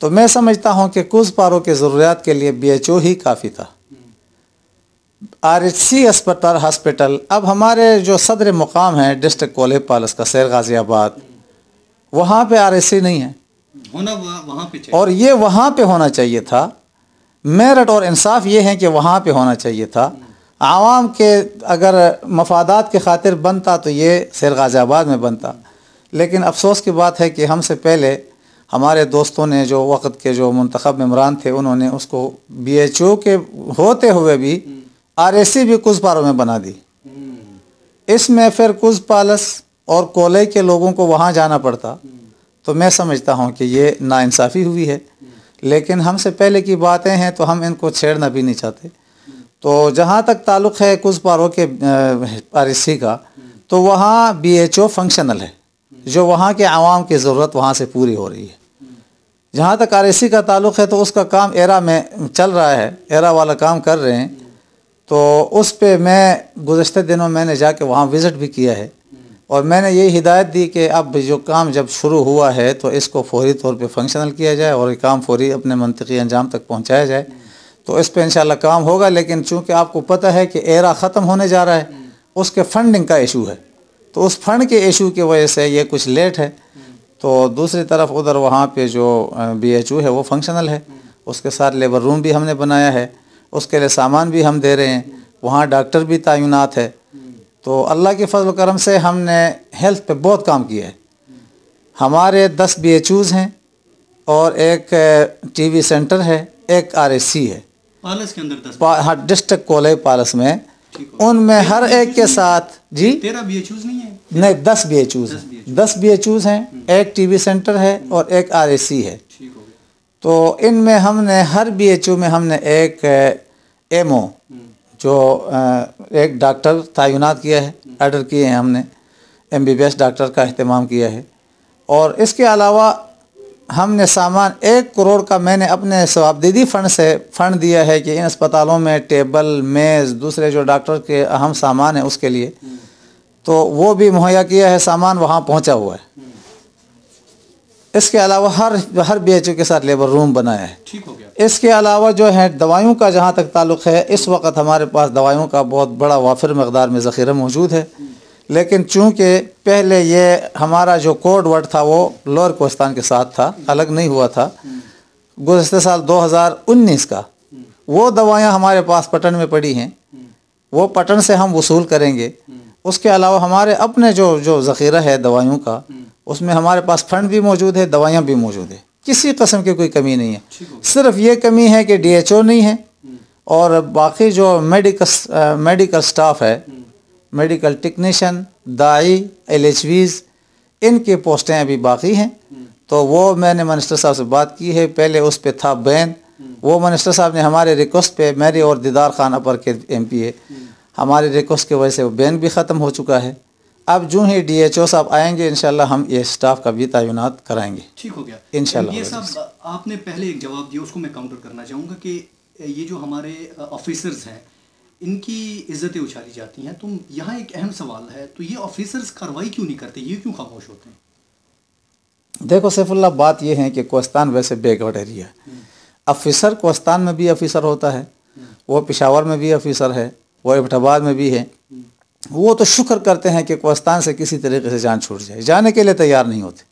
तो मैं समझता हूँ कि कुछ पारों की ज़रूरियात के लिए बी एच यू ही काफ़ी था आर एच सी अस्पताल हॉस्पिटल अब हमारे जो सदर मुकाम है डिस्ट्रिक्ट कोले पालस का सैर गाज़ियाबाद वहाँ पे आर एच सी नहीं है होना वहाँ पे और ये वहाँ पे होना चाहिए था मेरठ और इंसाफ ये है कि वहाँ पे होना चाहिए था आवाम के अगर मफादात के खातिर बनता तो ये शेर गाज़ियाबाद में बनता लेकिन अफसोस की बात है कि हमसे पहले हमारे दोस्तों ने जो वक्त के जो मंतखब मम्बरान थे उन्होंने उसको बी एच ओ के होते हुए भी आर ए सी भी कुछ पारों में बना दी इसमें फिर कुछ पालस और कोले के लोगों को वहाँ जाना पड़ता तो मैं समझता हूँ कि ये नाानसाफ़ी हुई है लेकिन हमसे पहले की बातें हैं तो हम इनको छेड़ना भी नहीं चाहते तो जहाँ तक ताल्लुक़ है कुछ पारों के पारिसी का तो वहाँ बी एच ओ फंक्शनल है जो वहाँ के आवाम की ज़रूरत वहाँ से पूरी हो रही है जहाँ तक आर का ताल्लुक़ है तो उसका काम एरा में चल रहा है एरा वाला काम कर रहे हैं तो उस पर मैं गुज्त दिनों मैंने जाके वहाँ विज़िट भी किया है और मैंने ये हिदायत दी कि अब जो काम जब शुरू हुआ है तो इसको फौरी तौर पे फंक्शनल किया जाए और ये काम फौरी अपने मनतकी अंजाम तक पहुँचाया जाए तो इस पर इंशाल्लाह काम होगा लेकिन चूँकि आपको पता है कि एरा ख़त्म होने जा रहा है उसके फंडिंग का इशू है तो उस फंड के इशू की वजह से ये कुछ लेट है तो दूसरी तरफ उधर वहाँ पे जो बी एच यू है वो फंक्शनल है उसके साथ लेबर रूम भी हमने बनाया है उसके लिए सामान भी हम दे रहे हैं वहाँ डॉक्टर भी तैनात है तो अल्लाह के फजल करम से हमने हेल्थ पे बहुत काम किया है हमारे दस बी एच यूज़ हैं और एक टी वी सेंटर है एक आर एस सी है पालस के अंदर दस हाँ डिस्ट्रिक्ट कॉलेज पालस में उनमें हर एक के साथ जी तेरह बी एच नहीं है नहीं दस बी एच यूज़ दस बी एच यूज़ हैं हम्म। एक टी वी सेंटर है हम्म। और एक आर ए सी है तो इनमें हमने हर बी एच यू में हमने एक एम हम्म। ओ जो एक डॉक्टर तयनत किया है आर्डर किए हैं हमने M B B S doctor का अहतमाम किया है और इसके अलावा हमने सामान एक करोड़ का मैंने अपने स्वाबदीदी फंड से फंड दिया है कि इन अस्पतालों में टेबल मेज़ दूसरे जो डॉक्टर के अहम सामान है उसके लिए तो वो भी मुहैया किया है सामान वहाँ पहुँचा हुआ है इसके अलावा हर हर बी के साथ लेबर रूम बनाया है ठीक हो गया इसके अलावा जो है दवाइयों का जहाँ तक ताल्लुक़ है इस वक्त हमारे पास दवाइयों का बहुत बड़ा वाफिर मकदार में ज़ख़ीरा मौजूद है लेकिन चूंकि पहले ये हमारा जो कोड वर्ड था वो लोअर कोस्तान के साथ था अलग नहीं हुआ था गुजशत साल 2019 का वो दवाइयाँ हमारे पास पटन में पड़ी हैं वो पटन से हम वसूल करेंगे उसके अलावा हमारे अपने जो जो ज़ख़ीरा है दवाइयों का उसमें हमारे पास फंड भी मौजूद है दवाइयाँ भी मौजूद है किसी कस्म की कोई कमी नहीं है सिर्फ ये कमी है कि डी नहीं है और बाकी जो मेडिकल मेडिकल स्टाफ है मेडिकल टेक्नीशन दाई एल एच वीज़ इनके पोस्टें अभी बाकी हैं तो वो मैंने मिनिस्टर साहब से बात की है पहले उस पर था बैन वो मिनिस्टर साहब ने हमारे रिक्वेस्ट पे मेरे और दीदार खान अपर के एम पी ए हमारे रिक्वेस्ट की वजह से वो बैन भी ख़त्म हो चुका है अब जो ही डी एच ओ साहब आएंगे इन हम ये स्टाफ का भी तयन कराएंगे ठीक हो गया इन इनशाला आपने पहले एक जवाब दिया उसको मैं काउंटर करना चाहूँगा कि ये जो हमारे ऑफिसर्स हैं इनकी इज्जतें उछाली जाती हैं तुम यहाँ एक अहम सवाल है तो ये ऑफिसर्स कार्रवाई क्यों नहीं करते ये क्यों खामोश होते हैं देखो सैफुल्ला बात यह है कि कोस्तान वैसे बैकवर्ड एरिया हम्म। अफिसर कोस्तान में भी अफ़िसर होता है हम्म। वो पिशावर में भी अफ़िसर है वो इबाबाद में भी है हम्म। वो तो शुक्र करते हैं कि कोस्तान से किसी तरीके से जान छूट जाए जाने के लिए तैयार नहीं होते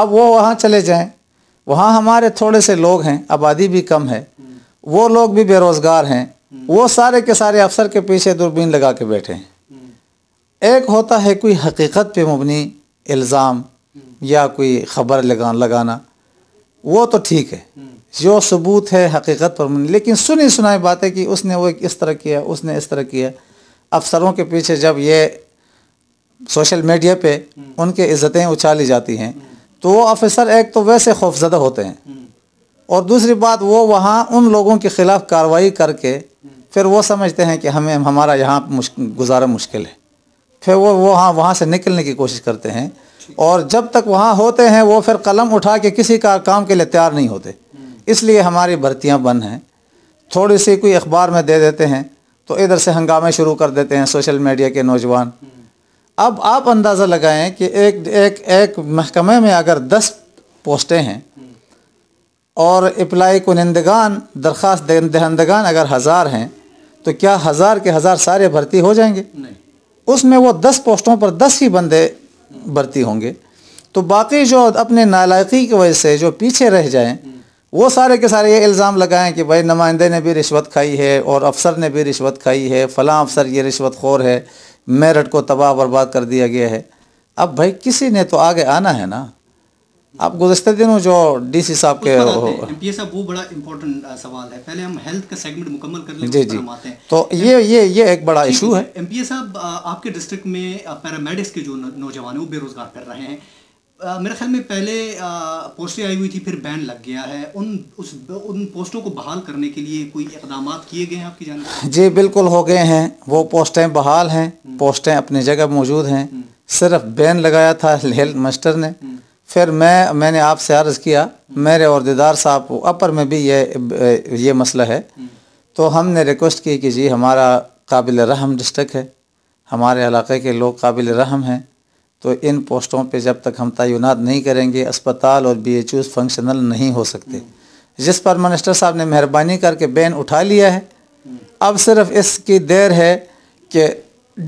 अब वो वहाँ चले जाएँ वहाँ हमारे थोड़े से लोग हैं आबादी भी कम है वो लोग भी बेरोज़गार हैं वो सारे के सारे अफसर के पीछे दूरबीन लगा के बैठे हैं एक होता है कोई हकीकत पे मबनी इल्ज़ाम या कोई ख़बर लगा लगाना वो तो ठीक है जो सबूत है हकीकत पर मबनी लेकिन सुनी सुनाई बात है कि उसने वो इस तरह किया उसने इस तरह किया अफसरों के पीछे जब ये सोशल मीडिया पे उनके इज़्ज़तें उछाली जाती हैं तो वो अफसर एक तो वैसे खौफजदा होते हैं और दूसरी बात वो वहाँ उन लोगों के ख़िलाफ़ कार्रवाई करके फिर वो समझते हैं कि हमें हमारा यहाँ मुश्क, गुजारा मुश्किल है फिर वो वो हाँ वहाँ से निकलने की कोशिश करते हैं और जब तक वहाँ होते हैं वो फिर कलम उठा के किसी का काम के लिए तैयार नहीं होते हम्म। इसलिए हमारी भर्तियाँ बंद हैं थोड़ी सी कोई अखबार में दे देते हैं तो इधर से हंगामे शुरू कर देते हैं सोशल मीडिया के नौजवान हम्म। अब आप अंदाज़ा लगाएं कि एक एक एक महकमे में अगर दस पोस्टें हैं और अप्लाई कुनंदगान दरख्वास्त दहंदगान अगर हज़ार हैं तो क्या हज़ार के हज़ार सारे भर्ती हो जाएंगे नहीं उसमें वो दस पोस्टों पर दस ही बंदे भर्ती होंगे तो बाकी जो अपने नालायकी की वजह से जो पीछे रह जाएं वो सारे के सारे ये इल्ज़ाम लगाएं कि भाई नुमाइंदे ने भी रिश्वत खाई है और अफसर ने भी रिश्वत खाई है फ़लाँ अफसर ये रिश्वत खोर है मेरठ को तबाह बर्बाद कर दिया गया है अब भाई किसी ने तो आगे आना है ना आप गुजशत दिनों जो डी सी साहब के वो बड़ा इम्पोर्टेंट सवाल है पहले हम हेल्थ का सेगमेंट मुकम्मल कर लेते हैं तो ये ये ये एक बड़ा इशू है एमपीए साहब आपके डिस्ट्रिक्ट में पैरामेडिक्स के जो नौजवान है वो बेरोजगार कर रहे हैं मेरे ख्याल में पहले पोस्टें आई हुई थी फिर बैन लग गया है उन उस उन पोस्टों को बहाल करने के लिए कोई इकदाम किए गए हैं आपकी जान जी बिल्कुल हो गए हैं वो पोस्टें बहाल हैं हम्म। पोस्टें अपनी जगह मौजूद हैं हम्म। सिर्फ बैन लगाया था हेल्थ मास्टर ने हम्म। फिर मैं मैंने आपसे अर्ज़ किया मेरे और दीदार साहब को अपर में भी ये ये मसला है तो हमने रिक्वेस्ट की कि जी हमारा काबिल रहम डिस्ट्रिक्ट है हमारे इलाके के लोग काबिल रहम हैं तो इन पोस्टों पे जब तक हम तयनत नहीं करेंगे अस्पताल और बी एच फंक्शनल नहीं हो सकते जिस पर मिनिस्टर साहब ने मेहरबानी करके बैन उठा लिया है अब सिर्फ इसकी देर है कि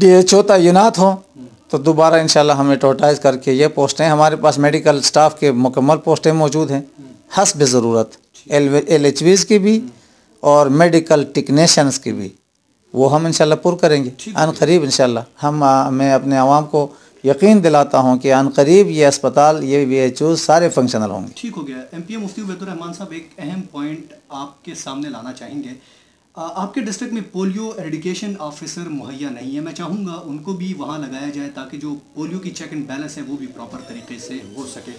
डी एच ओ तयनत हों तो दोबारा इन हम एडवर्टाइज़ करके ये पोस्टें हमारे पास मेडिकल स्टाफ के मुकम्मल पोस्टें मौजूद हैं हसब ज़रूरत एल एच वीज़ की भी और मेडिकल टेक्नीशंस की भी वो हम इन पुर करेंगे अन करीब इन हम आ, मैं अपने आवाम को यकीन दिलाता हूँ कि अन करीब ये अस्पताल ये वी एच सारे फंक्शनल होंगे ठीक हो गया एम पी एम मुफ्ती साहब एक अहम पॉइंट आपके सामने लाना चाहेंगे आपके डिस्ट्रिक्ट में पोलियो एडिकेशन ऑफिसर मुहैया नहीं है मैं चाहूँगा उनको भी वहाँ लगाया जाए ताकि जो पोलियो की चेक एंड बैलेंस है वो भी प्रॉपर तरीके से हो सके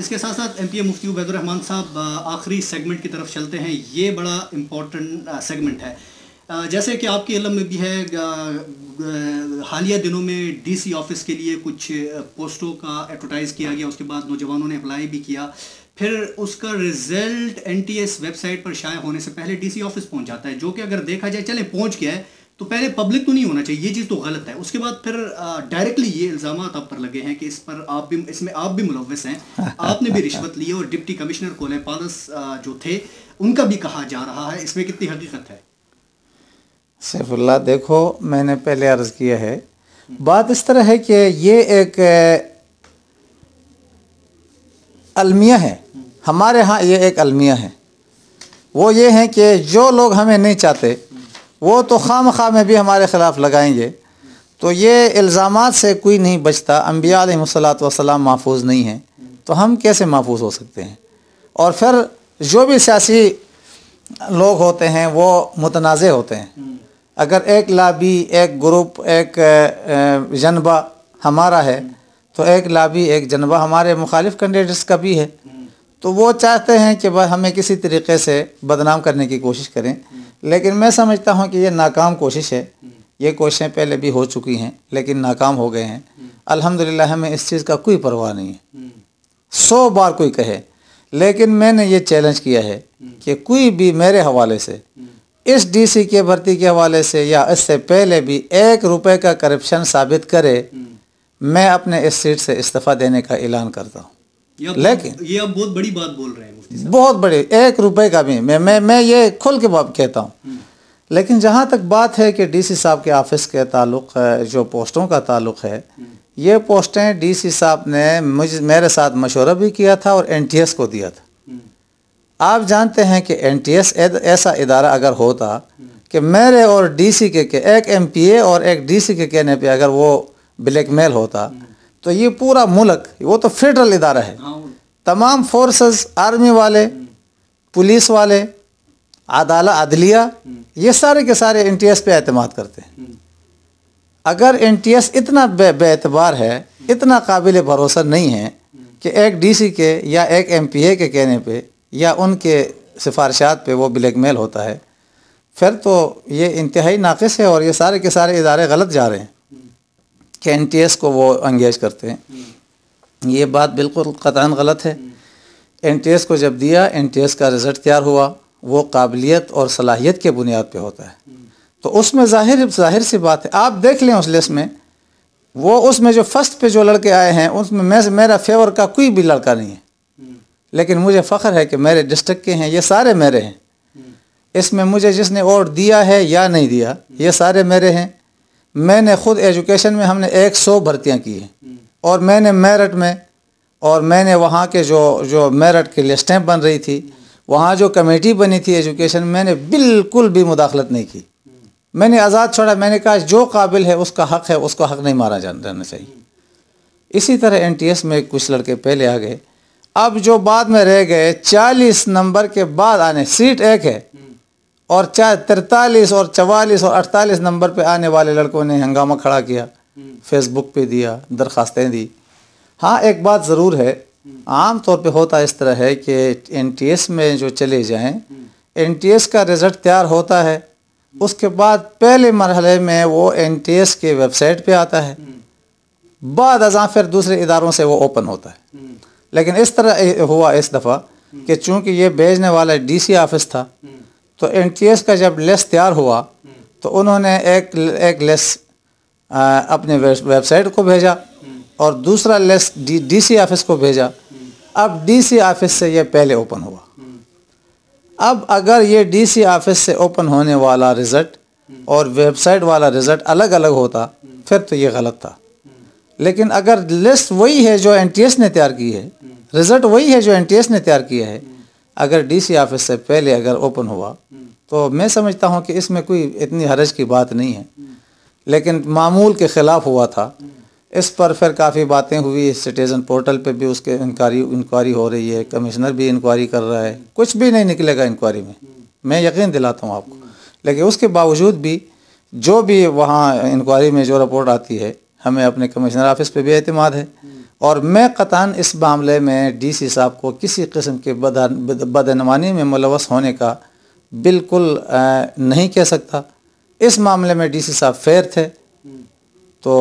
इसके साथ साथ एम पी ए मुफ्ती उबैदुररहमान साहब आखिरी सेगमेंट की तरफ चलते हैं ये बड़ा इम्पोर्टेंट सेगमेंट है जैसे कि आपके इलम में भी है हालिया दिनों में डी सी ऑफिस के लिए कुछ पोस्टों का एडवर्टाइज़ किया गया उसके बाद नौजवानों ने अप्लाई भी किया फिर उसका रिजल्ट एनटीएस वेबसाइट पर शाया होने से पहले डीसी ऑफिस पहुंच जाता है जो कि अगर देखा जाए चले पहुंच गया है तो पहले पब्लिक तो नहीं होना चाहिए ये चीज़ तो गलत है उसके बाद फिर डायरेक्टली ये इल्ज़ाम आप पर लगे हैं कि इस पर आप भी इसमें आप भी मुलविस हैं [LAUGHS] आपने भी रिश्वत ली और डिप्टी कमिश्नर कोले पालस जो थे उनका भी कहा जा रहा है इसमें कितनी हकीकत है सैफुल्ला देखो मैंने पहले अर्ज़ किया है बात इस तरह है कि ये एक अलमिया है हमारे यहाँ ये एक अलमिया है वो ये है कि जो लोग हमें नहीं चाहते वो तो खाम खा में भी हमारे ख़िलाफ़ लगाएंगे तो ये इल्ज़ाम से कोई नहीं बचता अम्बिया वसलाम महफूज नहीं हैं तो हम कैसे महफूज हो सकते हैं और फिर जो भी सियासी लोग होते हैं वो मुतनाज़ होते हैं अगर एक लाबी एक ग्रुप एक जनबा हमारा है तो एक लाबी एक जनबा हमारे मुखालिफ कैंडिडेट्स का भी है तो वो चाहते हैं कि बस हमें किसी तरीके से बदनाम करने की कोशिश करें लेकिन मैं समझता हूँ कि ये नाकाम कोशिश है ये कोशिशें पहले भी हो चुकी हैं लेकिन नाकाम हो गए हैं अल्हम्दुलिल्लाह हमें इस चीज़ का कोई परवाह नहीं है सौ बार कोई कहे लेकिन मैंने ये चैलेंज किया है कि कोई भी मेरे हवाले से इस डीसी के भर्ती के हवाले से या इससे पहले भी एक रुपये का करप्शन साबित करे मैं अपने इस सीट से इस्तीफ़ा देने का ऐलान करता हूँ लेकिन ये आप बहुत बड़ी बात बोल रहे हैं बहुत बड़े एक रुपए का भी मैं मैं मैं ये खुल के कहता हूँ हम्म। लेकिन जहाँ तक बात है कि डीसी साहब के ऑफिस के ताल्लुक जो पोस्टों का ताल्लुक है हम्म। ये पोस्टें डीसी साहब ने मुझ मेरे साथ मशवरा भी किया था और एनटीएस को दिया था हम्म। आप जानते हैं कि एनटीएस ऐसा इदारा अगर होता कि मेरे और डीसी के, के एक एमपीए और एक डीसी के कहने पे अगर वो ब्लैकमेल होता तो ये पूरा मुल्क वो तो फेडरल इदारा है हाँ, तमाम फोर्सेस आर्मी वाले पुलिस वाले अदाला अदलिया हम्म। ये सारे के सारे एन टी एस पे अतमाद करते हैं हम्म। अगर एन टी एस इतना बेतबार है हम्म। इतना काबिल भरोसा नहीं है कि एक डी सी के या एक एम पी ए के कहने पर या उनके सिफारशात पर वो ब्लैक मेल होता है फिर तो ये इंतहाई नाकस है और ये सारे के सारे इदारे गलत जा रहे हैं कि एन को वो अंगेज करते हैं हम्म। ये बात बिल्कुल कतान गलत है एन हम्म। को जब दिया एन का रिज़ल्ट तैयार हुआ वो काबिलियत और सलाहियत के बुनियाद पे होता है हम्म। तो उसमें जाहिर जाहिर सी बात है आप देख लें उस लिस्ट में वो उसमें जो फर्स्ट पे जो लड़के आए हैं उसमें मैं मेरा फेवर का कोई भी लड़का नहीं है लेकिन मुझे फ़ख्र है कि मेरे डिस्ट्रिक्ट के हैं ये सारे मेरे हैं इसमें मुझे जिसने वोट दिया है या नहीं दिया ये सारे मेरे हैं मैंने ख़ुद एजुकेशन में हमने एक सौ भर्तियाँ की हैं और मैंने मेरठ में और मैंने वहाँ के जो जो मेरठ की लिस्टें बन रही थी वहाँ जो कमेटी बनी थी एजुकेशन मैंने बिल्कुल भी मुदाखलत नहीं की मैंने आज़ाद छोड़ा मैंने कहा जो काबिल है उसका हक़ है उसको हक़ नहीं मारा जाना चाहिए इसी तरह एस में कुछ लड़के पहले आ गए अब जो बाद में रह गए चालीस नंबर के बाद आने सीट एक है और चाहे तिरतालीस और चवालीस और अड़तालीस नंबर पे आने वाले लड़कों ने हंगामा खड़ा किया फेसबुक पे दिया दरख्वास्तें दी हाँ एक बात ज़रूर है आम तौर पे होता इस तरह है कि एनटीएस में जो चले जाएं एनटीएस का रिज़ल्ट तैयार होता है उसके बाद पहले मरहले में वो एनटीएस के वेबसाइट पे आता है बाद अजा फिर दूसरे इदारों से वो ओपन होता है लेकिन इस तरह हुआ इस दफ़ा कि चूँकि ये भेजने वाला डीसी ऑफिस था तो एन का जब लेस तैयार हुआ तो उन्होंने एक एक लेस अपने वेबसाइट को भेजा और दूसरा लेस डी डीसी ऑफिस को भेजा अब डीसी ऑफिस से यह पहले ओपन हुआ अब अगर ये डीसी ऑफिस से ओपन होने वाला रिज़ल्ट और वेबसाइट वाला रिज़ल्ट अलग अलग होता फिर तो ये गलत था लेकिन अगर लिस्ट वही है जो एन ने तैयार की है रिज़ल्ट वही है जो एन ने तैयार किया है अगर डीसी ऑफिस से पहले अगर ओपन हुआ तो मैं समझता हूँ कि इसमें कोई इतनी हरज की बात नहीं है लेकिन मामूल के ख़िलाफ़ हुआ था इस पर फिर काफ़ी बातें हुई सिटीज़न पोर्टल पे भी उसके इंक्वायरी इंक्वायरी हो रही है कमिश्नर भी इंक्वायरी कर रहा है कुछ भी नहीं निकलेगा इंक्वायरी में मैं यकीन दिलाता हूँ आपको लेकिन उसके बावजूद भी जो भी वहाँ इंक्वायरी में जो रिपोर्ट आती है हमें अपने कमिश्नर ऑफिस पे भी अहतमाद है और मैं कतान इस मामले में डीसी साहब को किसी किस्म के बदनवानी में मुलवस होने का बिल्कुल नहीं कह सकता इस मामले में डीसी साहब फेयर थे तो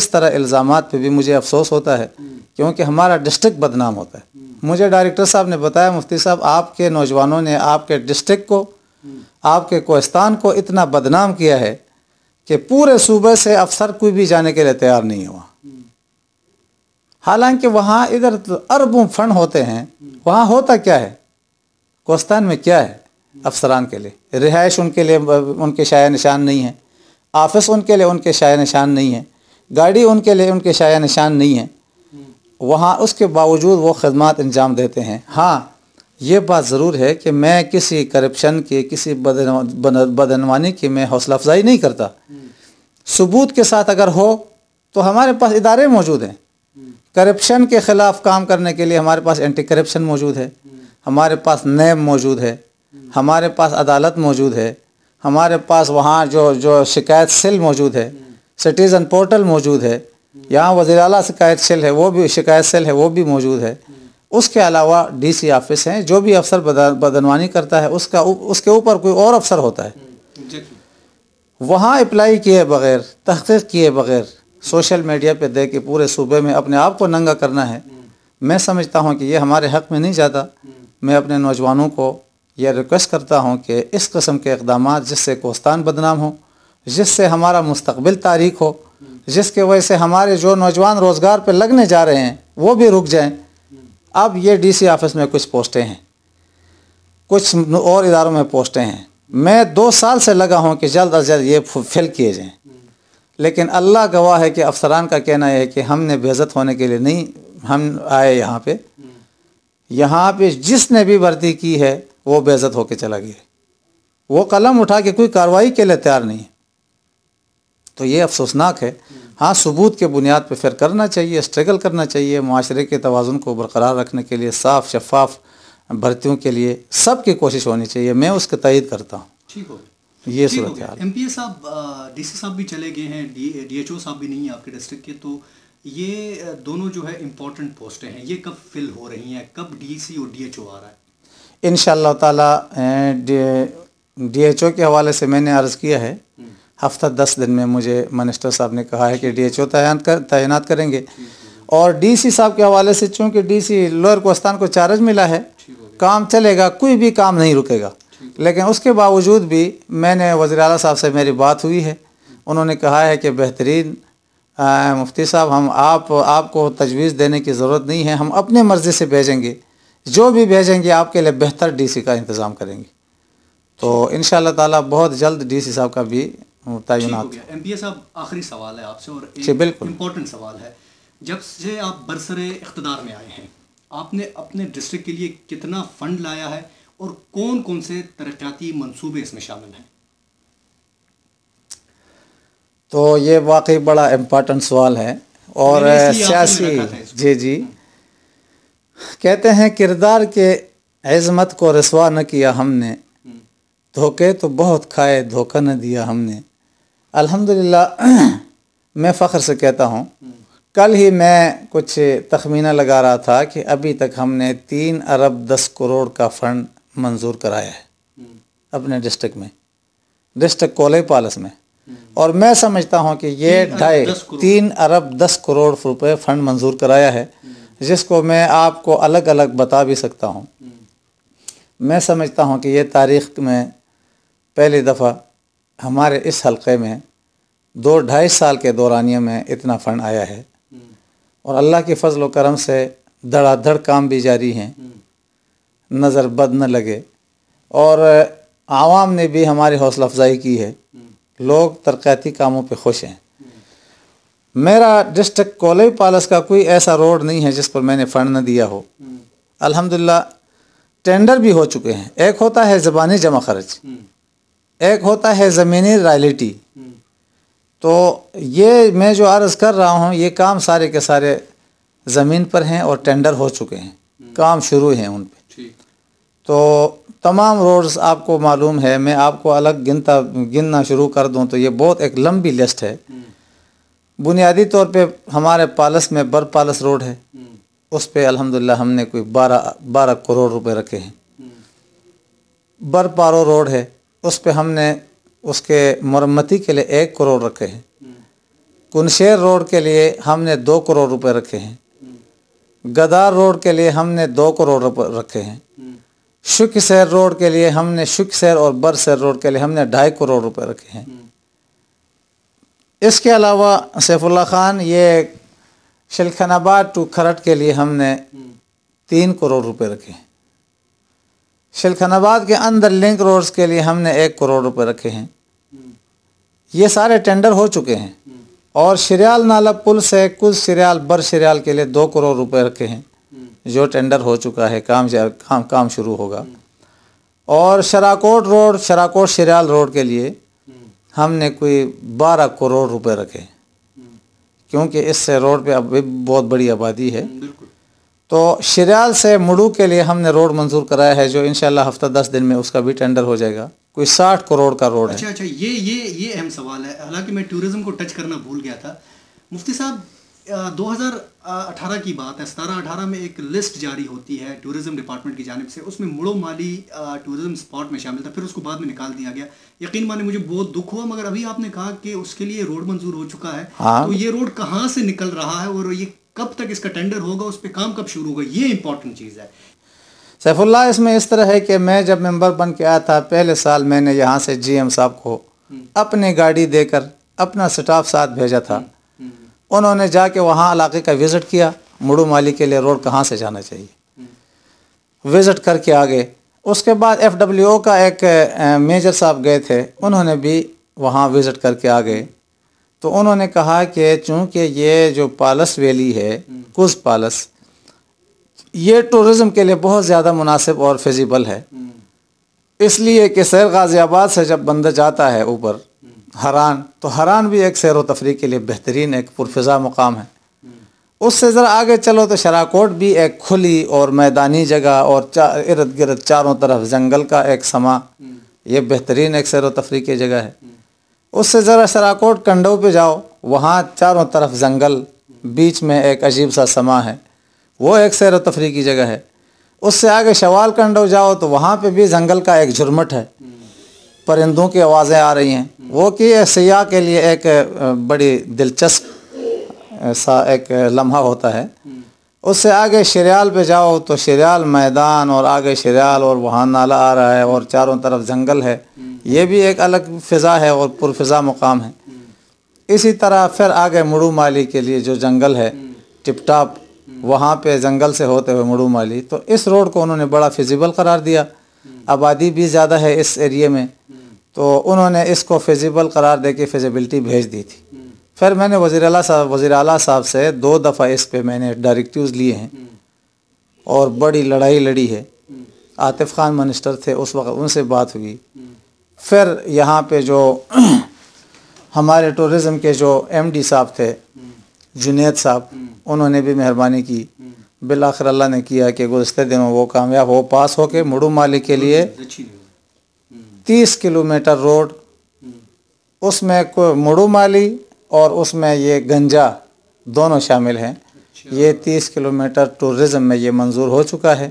इस तरह इल्ज़ाम पे भी मुझे अफसोस होता है क्योंकि हमारा डिस्ट्रिक्ट बदनाम होता है मुझे डायरेक्टर साहब ने बताया मुफ्ती साहब आपके नौजवानों ने आपके डिस्ट्रिक्ट को आपके कोस्तान को इतना बदनाम किया है कि पूरे सूबे से अफसर कोई भी जाने के लिए तैयार नहीं हुआ हालांकि वहाँ इधर तो अरबों फंड होते हैं वहाँ होता क्या है कोस्तान में क्या है अफसरान के लिए रिहाइश उनके लिए उनके शाया निशान नहीं है ऑफिस उनके लिए उनके शाया निशान नहीं है गाड़ी उनके लिए उनके शाया निशान नहीं है वहाँ उसके बावजूद वो खदमात अंजाम देते हैं हाँ ये बात ज़रूर है कि मैं किसी करप्शन के किसी बदनवानी की मैं हौसला अफजाई नहीं करता हम्म। सबूत के साथ अगर हो तो हमारे पास इदारे मौजूद हैं करप्शन के ख़िलाफ़ काम करने के लिए हमारे पास एंटी करप्शन मौजूद है हमारे पास नैब मौजूद है हमारे पास अदालत मौजूद है हमारे पास वहाँ जो जो शिकायत सेल मौजूद है सिटीज़न पोर्टल मौजूद है यहाँ वजी अला शिकायत सेल है वो भी शिकायत सेल है वो भी मौजूद है उसके अलावा डीसी ऑफिस हैं जो भी अफसर बदनवानी करता है उसका उसके ऊपर कोई और अफसर होता है वहाँ अप्लाई किए बगैर तहकीक किए बगैर सोशल मीडिया पे दे के पूरे सूबे में अपने आप को नंगा करना है मैं समझता हूँ कि ये हमारे हक़ में नहीं जाता मैं अपने नौजवानों को यह रिक्वेस्ट करता हूँ कि इस कस्म के इकदाम जिससे कोस्तान बदनाम हो जिससे हमारा मुस्तबिल तारीख हो जिसके वजह से हमारे जो नौजवान रोज़गार पर लगने जा रहे हैं वो भी रुक जाएँ अब ये डी सी ऑफिस में कुछ पोस्टें हैं कुछ और इदारों में पोस्टें हैं मैं दो साल से लगा हूँ कि जल्द अज जल्द ये फिल किए जाएँ लेकिन अल्लाह गवाह है कि अफसरान का कहना है कि हमने बेज़त होने के लिए नहीं हम आए यहाँ पे यहाँ पे जिसने भी भर्ती की है वो बेज़त होके चला गया वो कलम उठा के कोई कार्रवाई के लिए तैयार नहीं है तो ये अफसोसनाक है हाँ सबूत के बुनियाद पे फिर करना चाहिए स्ट्रगल करना चाहिए माशरे के तोज़ुन को बरकरार रखने के लिए साफ़ शफाफ भर्तियों के लिए सब की कोशिश होनी चाहिए मैं उसके तयद करता हूँ ठीक हो ये सूरत हाल एम पी ए साहब डी सी साहब भी चले गए हैं डी एच ओ साहब भी नहीं है आपके डिस्ट्रिक्ट के तो ये दोनों जो है इम्पोर्टेंट पोस्टें हैं ये कब फिल हो रही हैं कब डी सी और डी एच ओ आ रहा है इन ताला डी एच ओ के हवाले से मैंने अर्ज़ किया है हम्म। हफ्ता दस दिन में मुझे मिनिस्टर साहब ने कहा है कि डी एच ओ तैनात कर तैनात करेंगे और डी सी साहब के हवाले से चूँकि डी सी लोअर कोस्तान को चार्ज मिला है काम चलेगा कोई भी काम नहीं रुकेगा लेकिन उसके बावजूद भी मैंने वज़ी अल साहब से मेरी बात हुई है उन्होंने कहा है कि बेहतरीन मुफ्ती साहब हम आप आपको तजवीज़ देने की ज़रूरत नहीं है हम अपने मर्ज़ी से भेजेंगे जो भी भेजेंगे आपके लिए बेहतर डीसी का इंतज़ाम करेंगे तो इन ताला बहुत जल्द डीसी साहब का भी तयनात एम पी ए साहब आखिरी सवाल है आपसे और जी बिल्कुल इम्पोर्टेंट सवाल है जब से आप बरसर इकतदार में आए हैं आपने अपने डिस्ट्रिक्ट के लिए कितना फ़ंड लाया है और कौन कौन से तरक्याती मनसूबे इसमें शामिल हैं तो ये वाकई बड़ा इम्पोर्टेंट सवाल है और सियासी जी जी कहते हैं किरदार के अजमत को रसवा न किया हमने हम्म। धोखे तो बहुत खाए धोखा न दिया हमने अल्हम्दुलिल्लाह [CLEARS THROAT] मैं फ़ख्र से कहता हूँ हम्म। कल ही मैं कुछ तखमीना लगा रहा था कि अभी तक हमने तीन अरब दस करोड़ का फ़ंड मंजूर कराया है हम्म। अपने डिस्ट्रिक्ट में डिस्ट्रिक्ट कोले पालस में हम्म। और मैं समझता हूं कि ये ढाई तीन अरब दस करोड़ रुपए फंड मंजूर कराया है हम्म। जिसको मैं आपको अलग अलग बता भी सकता हूं मैं समझता हूं कि ये तारीख में पहली दफ़ा हमारे इस हलक़े में दो ढाई साल के दौरानिए में इतना फ़ंड आया है और अल्लाह के फजल करम से धड़ाधड़ काम भी जारी हैं नज़र बद न लगे और आवाम ने भी हमारी हौसला अफजाई की है लोग तरक्याती कामों पर खुश हैं मेरा डिस्ट्रिक्ट कोलई पालस का कोई ऐसा रोड नहीं है जिस पर मैंने फ़ंड न दिया हो अलहमदिल्ला टेंडर भी हो चुके हैं एक होता है ज़बानी जमा खर्च एक होता है ज़मीनी रॉयल्टी तो ये मैं जो अर्ज़ कर रहा हूँ ये काम सारे के सारे ज़मीन पर हैं और टेंडर हो चुके हैं काम शुरू हैं उन पर तो तमाम रोड्स आपको मालूम है मैं आपको अलग गिनता गिनना शुरू कर दूं तो ये बहुत एक लंबी लिस्ट है बुनियादी तौर पे हमारे पालस में बर पालस रोड है उस पर अलहमदिल्ला हमने कोई बारह बारह करोड़ रुपए रखे हैं बर पारो रोड है उस पर हमने उसके मरम्मती के लिए एक करोड़ रखे हैं कुनशेर रोड के लिए हमने दो करोड़ रुपए रखे हैं गदार रोड के लिए हमने दो करोड़ रखे हैं शुक शहर रोड के लिए हमने शुक शहर और बर शहर रोड के लिए हमने ढाई करोड़ रुपए रखे हैं इसके अलावा सैफुल्ला खान ये शिलखनाबाद टू खरट के लिए हमने तीन करोड़ रुपए रखे हैं शिलखनाबाद के अंदर लिंक रोड्स के लिए हमने एक करोड़ रुपए रखे हैं ये सारे टेंडर हो चुके हैं और शरियाल नाला पुल से कुछ शरियाल बर शरियाल के लिए दो करोड़ रुपए रखे हैं जो टेंडर हो चुका है काम काम काम शुरू होगा और शराकोट रोड शराकोट शराल रोड के लिए हमने कोई बारह करोड़ रुपए रखे क्योंकि इस रोड पे अभी बहुत बड़ी आबादी है तो शराल से मुड़ू के लिए हमने रोड मंजूर कराया है जो इन हफ्ता दस दिन में उसका भी टेंडर हो जाएगा कोई साठ करोड़ का रोड अच्छा, है अच्छा अच्छा ये ये ये अहम सवाल है हालांकि मैं टूरिज्म को टच करना भूल गया था मुफ्ती साहब 2018 की बात है सतारह अठारह में एक लिस्ट जारी होती है टूरिज्म डिपार्टमेंट की जानब से उसमें मुड़ो माली टूरिज़्म स्पॉट में शामिल था फिर उसको बाद में निकाल दिया गया यकीन माने मुझे बहुत दुख हुआ मगर अभी आपने कहा कि उसके लिए रोड मंजूर हो चुका है हाँ। तो ये रोड कहाँ से निकल रहा है और ये कब तक इसका टेंडर होगा उस पर काम कब शुरू होगा ये इंपॉर्टेंट चीज़ है सैफुल्ला इसमें इस तरह है कि मैं जब मेम्बर बन के आया था पहले साल मैंने यहाँ से जी साहब को हम्म। अपनी गाड़ी देकर अपना स्टाफ साथ भेजा था हम्म। उन्होंने जाके वहाँ इलाके का विज़िट किया मुड़ू माली के लिए रोड कहाँ से जाना चाहिए विज़िट करके आ गए उसके बाद एफ डब्ल्यू ओ का एक मेजर साहब गए थे उन्होंने भी वहाँ विज़िट करके आ गए तो उन्होंने कहा कि चूँकि ये जो पालस वैली है कुज पालस ये टूरिज़म के लिए बहुत ज़्यादा मुनासिब और फिजिबल है हम्म। इसलिए कि सैर गाज़ियाबाद से जब बंदा जाता है ऊपर हरान तो हरान भी एक सैर व तफरी के लिए बेहतरीन एक पुरफा मुकाम है उससे ज़रा आगे चलो तो शराकोट भी एक खुली और मैदानी जगह और चार इर्द गिर्द चारों तरफ जंगल का एक समा ये बेहतरीन एक सैर व तफरी की जगह है उससे ज़रा शराकोट कंडों पे जाओ वहाँ चारों तरफ जंगल बीच में एक अजीब सा समा है वो एक सैर व तफरी की जगह है उससे आगे शवाल कंडो जाओ तो वहाँ पर भी जंगल का एक झुरमट है परिंदों की आवाज़ें आ रही हैं हम्म। वो कि सयाह के लिए एक बड़ी दिलचस्प सा एक लम्हा होता है हम्म। उससे आगे शरियाल पे जाओ तो शरियाल मैदान और आगे शरियाल और वहाँ नाला आ रहा है और चारों तरफ जंगल है हम्म। ये भी एक अलग फ़िज़ा है और पुरफ़िज़ा मुकाम है इसी तरह फिर आगे मुड़ू माली के लिए जो जंगल है टिपटाप वहाँ पे जंगल से होते हुए मुड़ू माली तो इस रोड को उन्होंने बड़ा फिजिबल करार दिया आबादी भी ज़्यादा है इस एरिए में तो उन्होंने इसको फिजिबल करार दे के फिजिबिलिटी भेज दी थी हम्म। फिर मैंने वज़ी साहब वज़ी अला साहब से दो दफ़ा इस पर मैंने डायरेक्टिव लिए हैं हम्म। और बड़ी लड़ाई लड़ी है हम्म। आतिफ खान मिनिस्टर थे उस वक्त उनसे बात हुई फिर यहाँ पे जो [CLEARS THROAT] हमारे टूरिज़म के जो एमडी साहब थे जुनेद साहब उन्होंने भी मेहरबानी की बिल आखिर अल्लाह ने किया कि गुजत दिनों वो कामयाब हो पास हो के मुड़ू मालिक के लिए तीस किलोमीटर रोड उसमें को माली और उसमें ये गंजा दोनों शामिल हैं अच्छा। ये तीस किलोमीटर टूरिज़म में ये मंजूर हो चुका है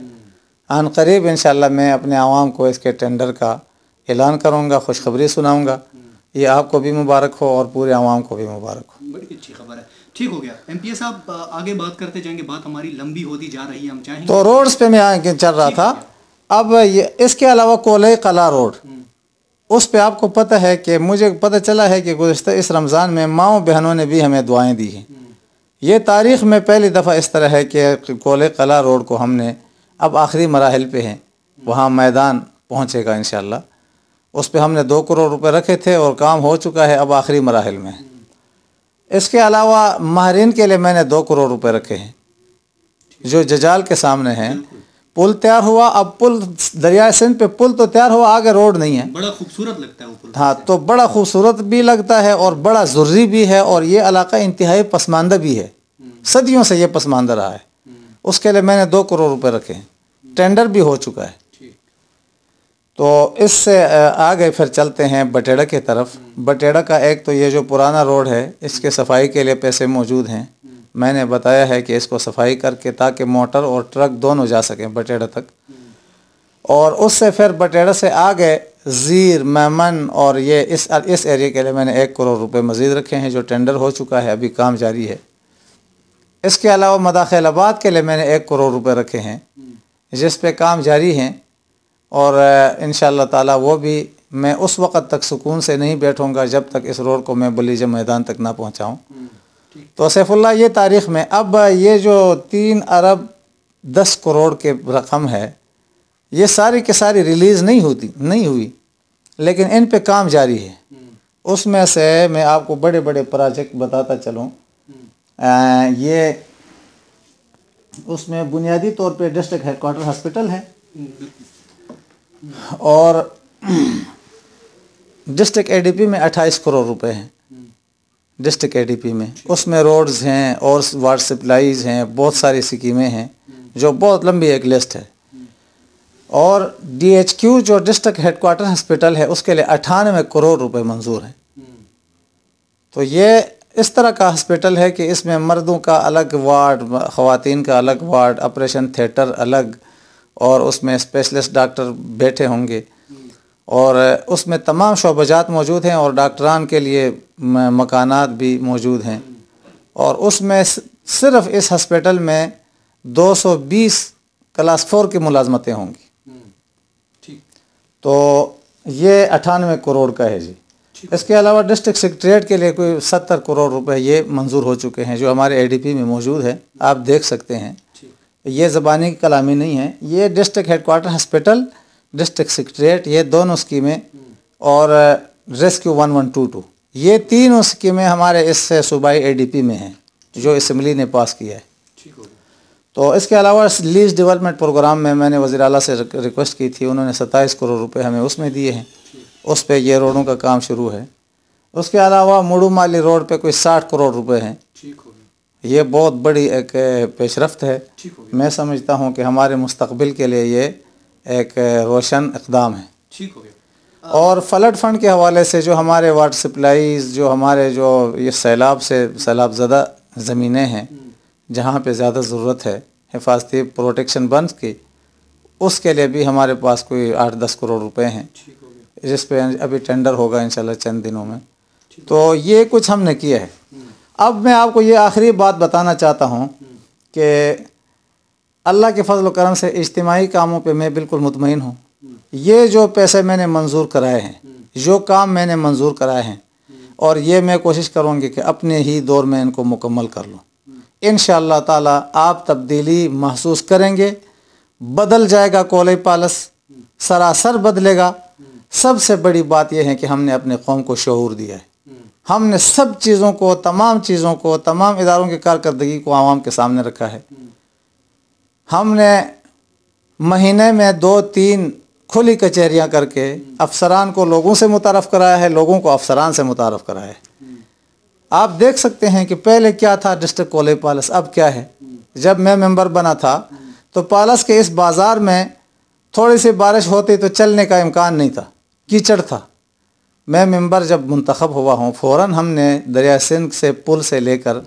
आन करीब इन मैं अपने आवाम को इसके टेंडर का ऐलान करूँगा खुशखबरी सुनाऊँगा ये आपको भी मुबारक हो और पूरे आवाम को भी मुबारक हो बड़ी अच्छी खबर है ठीक हो गया एम पी साहब आगे बात करते जाएंगे बात हमारी लंबी होती जा रही है हम तो रोड्स पे मैं आगे चल रहा था अब ये इसके अलावा कोले कला रोड हम्म। उस पे आपको पता है कि मुझे पता चला है कि गुज्त इस रमज़ान में माओ बहनों ने भी हमें दुआएं दी हैं ये तारीख़ में पहली दफ़ा इस तरह है कि कोले कला रोड को हमने अब आखिरी मराहल पे हैं वहाँ मैदान पहुँचेगा इन उस पर हमने दो करोड़ रुपए रखे थे और काम हो चुका है अब आखिरी मराहल में इसके अलावा माहरीन के लिए मैंने दो करोड़ रुपये रखे हैं जो जजाल के सामने हैं पुल तैयार हुआ अब पुल दरिया सिंध पे पुल तो तैयार हुआ आगे रोड नहीं है बड़ा खूबसूरत लगता है पुल हाँ तो बड़ा खूबसूरत भी लगता है और बड़ा ज़रूरी भी है और ये इलाका इंतहाई पसमानदा भी है हम्म। सदियों से ये पसमानदा रहा है हम्म। उसके लिए मैंने दो करोड़ रुपए रखे हैं टेंडर भी हो चुका है तो इससे आगे फिर चलते हैं बटेड़ा की तरफ हम्म। बटेड़ा का एक तो ये जो पुराना रोड है इसके सफाई के लिए पैसे मौजूद हैं मैंने बताया है कि इसको सफाई करके ताकि मोटर और ट्रक दोनों जा सकें बटेड़ा तक और उससे फिर बटेड़ा से आगे ज़ीर मैमन और ये इस इस एरिए के लिए मैंने एक करोड़ रुपए मज़ीद रखे हैं जो टेंडर हो चुका है अभी काम जारी है इसके अलावा मदाखल आबाद के लिए मैंने एक करोड़ रुपए रखे हैं जिस पे काम जारी हैं और इन ताला वो भी मैं उस वक़्त तक सुकून से नहीं बैठूंगा जब तक इस रोड को मैं बलीज मैदान तक ना पहुँचाऊँ तो सैफुल्ला ये तारीख़ में अब ये जो तीन अरब दस करोड़ के रकम है ये सारी के सारी रिलीज़ नहीं होती नहीं हुई लेकिन इन पे काम जारी है उसमें से मैं आपको बड़े बड़े प्रोजेक्ट बताता चलूँ ये उसमें बुनियादी तौर पे डिस्ट्रिक्ट हेडकोार्टर हॉस्पिटल है और डिस्ट्रिक्ट [CLEARS THROAT] एडीपी में 28 करोड़ रुपए हैं डिस्ट्रिक्ट एडीपी में उसमें रोड्स हैं और वाटर सप्लाईज हैं बहुत सारी स्कीमें हैं जो बहुत लंबी एक लिस्ट है और डीएचक्यू जो डिस्ट्रिक्ट हेडक्वार्टर हॉस्पिटल है उसके लिए अठानवे करोड़ रुपए मंजूर हैं तो ये इस तरह का हॉस्पिटल है कि इसमें मर्दों का अलग वार्ड ख़वान का अलग वार्ड ऑपरेशन थिएटर अलग और उसमें स्पेशलिस्ट डॉक्टर बैठे होंगे और उसमें तमाम शोबजात मौजूद हैं और डॉक्टरान के लिए मकानात भी मौजूद हैं और उसमें सिर्फ इस हॉस्पिटल में 220 क्लास फोर की मुलाजमतें होंगी हम्म, ठीक तो ये अठानवे करोड़ का है जी इसके अलावा डिस्ट्रिक्ट सेक्रट्रेट के लिए कोई सत्तर करोड़ रुपए ये मंजूर हो चुके हैं जो हमारे एडीपी में मौजूद है आप देख सकते हैं ये ज़बानी कलामी नहीं है ये district headquarter hospital district secretariat ये दोनों स्कीमें और rescue one one two two ये तीनों स्कीमें हमारे इस uh, सूबाई एडीपी में हैं जो इसम्बली ने पास किया है तो इसके अलावा लीज डेवलपमेंट प्रोग्राम में मैंने वजी अला से रिक्वेस्ट की थी उन्होंने सत्ताईस करोड़ रुपए हमें उसमें दिए हैं उस पर ये रोडों का काम शुरू है उसके अलावा मुड़ू माली रोड पर कोई साठ करोड़ रुपये हैं ये बहुत बड़ी एक uh, पेशरफ है मैं समझता हूँ कि हमारे मुस्तबिल के लिए ये एक रोशन इकदाम है ठीक हो गया और फ्लड फंड के हवाले से जो हमारे वाटर सप्लाईज जो हमारे जो ये सैलाब से सैलाब ज़्यादा ज़मीनें हैं हम्म। जहाँ पे ज़्यादा ज़रूरत है हिफाजती प्रोटेक्शन बंद की उसके लिए भी हमारे पास कोई आठ दस करोड़ रुपए हैं जिस पे अभी टेंडर होगा इन चंद दिनों में तो ये कुछ हमने किया है हम्म। अब मैं आपको ये आखिरी बात बताना चाहता हूँ हम्म। कि अल्लाह के फजल करम से इज्तमाही कामों पर मैं बिल्कुल मुतमिन हूँ ये जो पैसे मैंने मंजूर कराए हैं जो काम मैंने मंजूर कराए हैं और ये मैं कोशिश करूँगी कि अपने ही दौर में इनको मुकम्मल कर लूँ इन ताला आप तब्दीली महसूस करेंगे बदल जाएगा कोले पालस सरासर बदलेगा सबसे बड़ी बात यह है कि हमने अपने कौम को शूर दिया है हमने सब चीज़ों को तमाम चीज़ों को तमाम इदारों की कारकरी को आवाम के सामने रखा है हमने महीने में दो तीन खुली कचहरियाँ करके अफसरान को लोगों से मुतारफ़ कराया है लोगों को अफसरान से मुतारफ़ कराया है आप देख सकते हैं कि पहले क्या था डिस्ट्रिक्ट कोले पालस अब क्या है जब मैं मेंबर बना था तो पालस के इस बाज़ार में थोड़ी सी बारिश होती तो चलने का इम्कान नहीं था कीचड़ था मैं मेंबर जब मुंतखब हुआ हूँ फ़ौर हमने दरिया सिंध से पुल से लेकर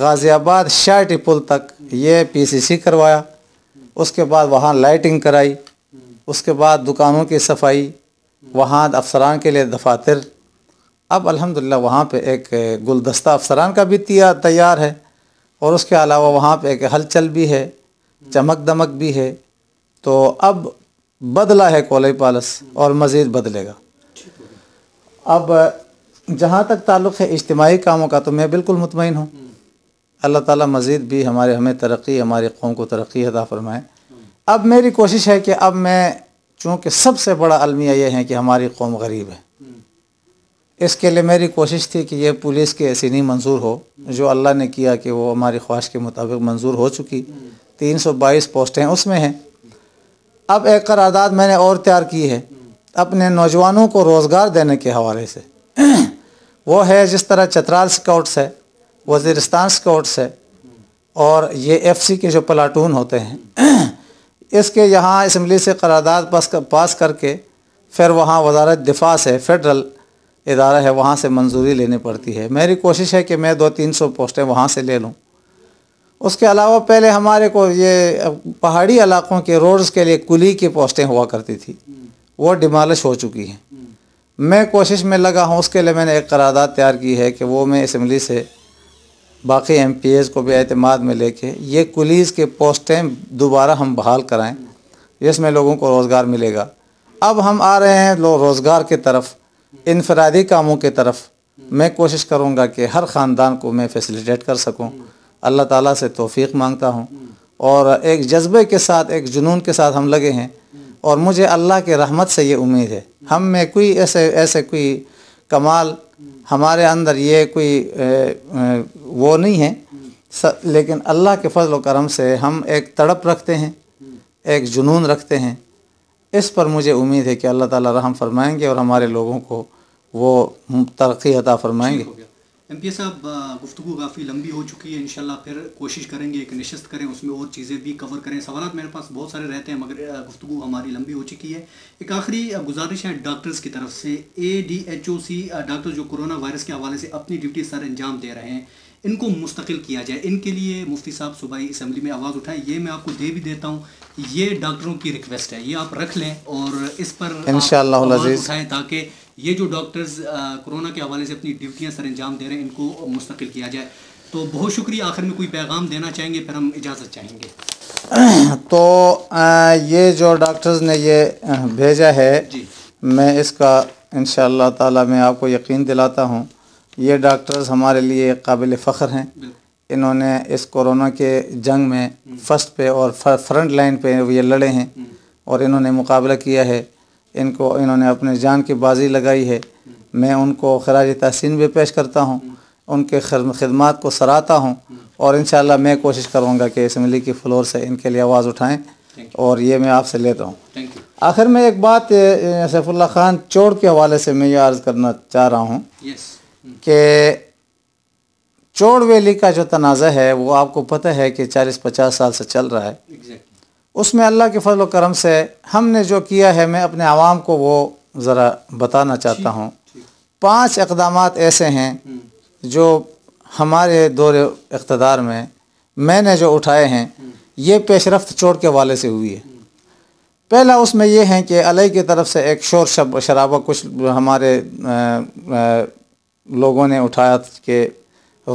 गाज़ियाबाद शाहटी पुल तक ये पीसीसी करवाया उसके बाद वहाँ लाइटिंग कराई उसके बाद दुकानों की सफाई वहाँ अफसरान के लिए दफातर अब अल्हम्दुलिल्लाह वहाँ पे एक गुलदस्ता अफसरान का भी तैयार है और उसके अलावा वहाँ पे एक हलचल भी है चमक दमक भी है तो अब बदला है कोलई पालस और मज़ीद बदलेगा अब जहाँ तक ताल्लुक़ है इज्तमाही कामों का तो मैं बिल्कुल मुतमिन हूँ अल्लाह ताला मज़ीद भी हमारे हमें तरक्की हमारी कौम को तरक्की अदा फरमाएँ अब मेरी कोशिश है कि अब मैं चूँकि सबसे बड़ा अलमिया ये है कि हमारी कौम गरीब है इसके लिए मेरी कोशिश थी कि ये पुलिस की ऐसी नहीं मंजूर हो जो अल्लाह ने किया कि वो हमारी ख्वाहिश के मुताबिक मंजूर हो चुकी तीन सौ बाईस पोस्टें उसमें हैं अब एक करारदाद मैंने और तैयार की है अपने नौजवानों को रोज़गार देने के हवाले से [CLEARS THROAT] वो है जिस तरह चतराल स्काउट्स है वजीरस्तान स्कॉट्स है और ये एफसी के जो प्लाटून होते हैं [CLEARS THROAT] इसके यहाँ इसम्बली से करारदाद पास कर, पास करके फिर वहाँ वजारत दिफा से फेडरल इदारा है वहाँ से मंजूरी लेनी पड़ती है मेरी कोशिश है कि मैं दो तीन सौ पोस्टें वहाँ से ले लूँ उसके अलावा पहले हमारे को ये पहाड़ी इलाक़ों के रोड्स के लिए कुली की पोस्टें हुआ करती थी वो डिमालिश हो चुकी हैं मैं कोशिश में लगा हूँ उसके लिए मैंने एक करारदाद तैयार की है कि वो मैं इसम्बली से बाकी एम को भी अतमाद में लेके ये कुलीस के पोस्टें दोबारा हम बहाल कराएं जिसमें लोगों को रोज़गार मिलेगा अब हम आ रहे हैं लोग रोज़गार की तरफ इनफरादी कामों की तरफ मैं कोशिश करूँगा कि हर ख़ानदान को मैं फैसिलिटेट कर सकूँ अल्लाह ताला से तोफ़ी मांगता हूँ और एक जज्बे के साथ एक जुनून के साथ हम लगे हैं और मुझे अल्लाह के रहमत से ये उम्मीद है हम में कोई ऐसे ऐसे कोई कमाल हमारे अंदर ये कोई वो नहीं है लेकिन अल्लाह के फजल करम से हम एक तड़प रखते हैं एक जुनून रखते हैं इस पर मुझे उम्मीद है कि अल्लाह ताला रहम फरमाएंगे और हमारे लोगों को वो तरक्की अता फरमाएंगे एम पी साहब गुफ्तु काफ़ी लंबी हो चुकी है इन फिर कोशिश करेंगे एक नशस्त करें उसमें और चीज़ें भी कवर करें सवाल मेरे पास बहुत सारे रहते हैं मगर गुफ्तु हमारी लंबी हो चुकी है एक आखिरी गुजारिश है डॉक्टर्स की तरफ से A D H O C doctor जो कोरोना वायरस के हवाले से अपनी ड्यूटी सर अंजाम दे रहे हैं इनको मुस्तकिल किया जाए इनके लिए मुफ्ती साहब सुबह इसम्बली में आवाज़ उठाएं ये मैं आपको दे भी देता हूँ ये डॉक्टरों की रिक्वेस्ट है ये आप रख लें और इस पर इन उठाएँ ताकि ये जो डॉक्टर्स कोरोना के हवाले से अपनी ड्यूटियाँ सर अंजाम दे रहे हैं इनको मुस्तकिल किया जाए तो बहुत शुक्रिया आखिर में कोई पैगाम देना चाहेंगे फिर हम इजाज़त चाहेंगे [CLEARS THROAT] तो ये जो डॉक्टर्स ने ये भेजा है मैं इसका इन तला मैं आपको यकीन दिलाता हूँ ये डॉक्टर्स हमारे लिए काबिल फ़ख्र हैं इन्होंने इस कोरोना के जंग में हम्म। फर्स्ट पे और फ्रंट लाइन पे ये लड़े हैं हम्म। और इन्होंने मुकाबला किया है इनको इन्होंने अपने जान की बाजी लगाई है मैं उनको खराज तहसिन भी पेश करता हूँ उनके खदमात को सराहता हूँ और इन मैं कोशिश करूँगा कि इसम्बली की फ्लोर से इनके लिए आवाज़ उठाएँ और ये मैं आपसे लेता हूँ आखिर में एक बात सैफुल्ला ख़ान चोर के हवाले से मैं ये अर्ज़ करना चाह रहा हूँ hmm. कि चोड़ वैली का जो तनाज़ा है वो आपको पता है कि चालीस पचास साल से चल रहा है उसमें अल्लाह के फजल करम से हमने जो किया है मैं अपने आवाम को वो ज़रा बताना चाहता हूँ पाँच इकदाम ऐसे हैं हम्म। जो हमारे दौर इकतदार में मैंने जो उठाए हैं हम्म। ये पेशरफ चोट के वाले से हुई है हम्म। पहला उसमें यह है कि अलई की तरफ से एक शोर शब शराबा कुछ हमारे आ, आ, लोगों ने उठाया कि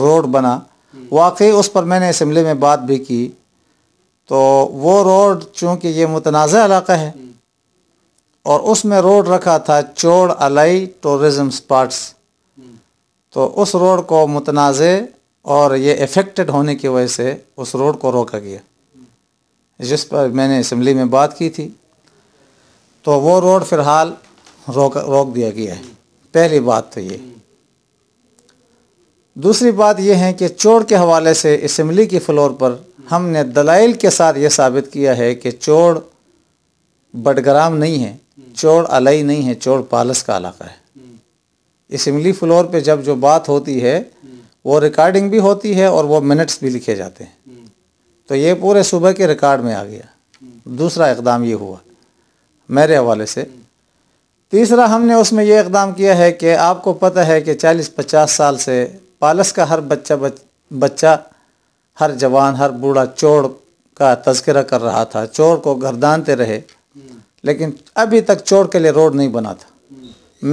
रोड बना वाकई उस पर मैंने इसम्बली में बात भी की तो वो रोड चूँकि ये मुतनाज़ इलाका है हम्म। और उसमें रोड रखा था चोड़ अलाई टूरिज़म स्पॉट्स हम्म। तो उस रोड को मुतनाज़ और ये इफ़ेक्टेड होने की वजह से उस रोड को रोका गया हम्म। जिस पर मैंने इसम्बली में बात की थी तो वो रोड फिलहाल रोक रोक दिया गया है पहली बात तो ये दूसरी बात यह है कि चोड़ के हवाले से इसम्बली की फ्लोर पर हमने दलाइल के साथ ये साबित किया है कि चोड़ बडग्राम नहीं है चोड़ अलई नहीं है चोड़ पालस का इलाका है इसमली फ्लोर पे जब जो बात होती है वो रिकॉर्डिंग भी होती है और वो मिनट्स भी लिखे जाते हैं तो ये पूरे सुबह के रिकॉर्ड में आ गया दूसरा इकदाम ये हुआ मेरे हवाले से तीसरा हमने उसमें यह इकदाम किया है कि आपको पता है कि 40-50 साल से पालस का हर बच्चा बच, बच्चा हर जवान हर बूढ़ा चोर का तस्करा कर रहा था चोर को गर्दानते रहे लेकिन अभी तक चोर के लिए रोड नहीं बना था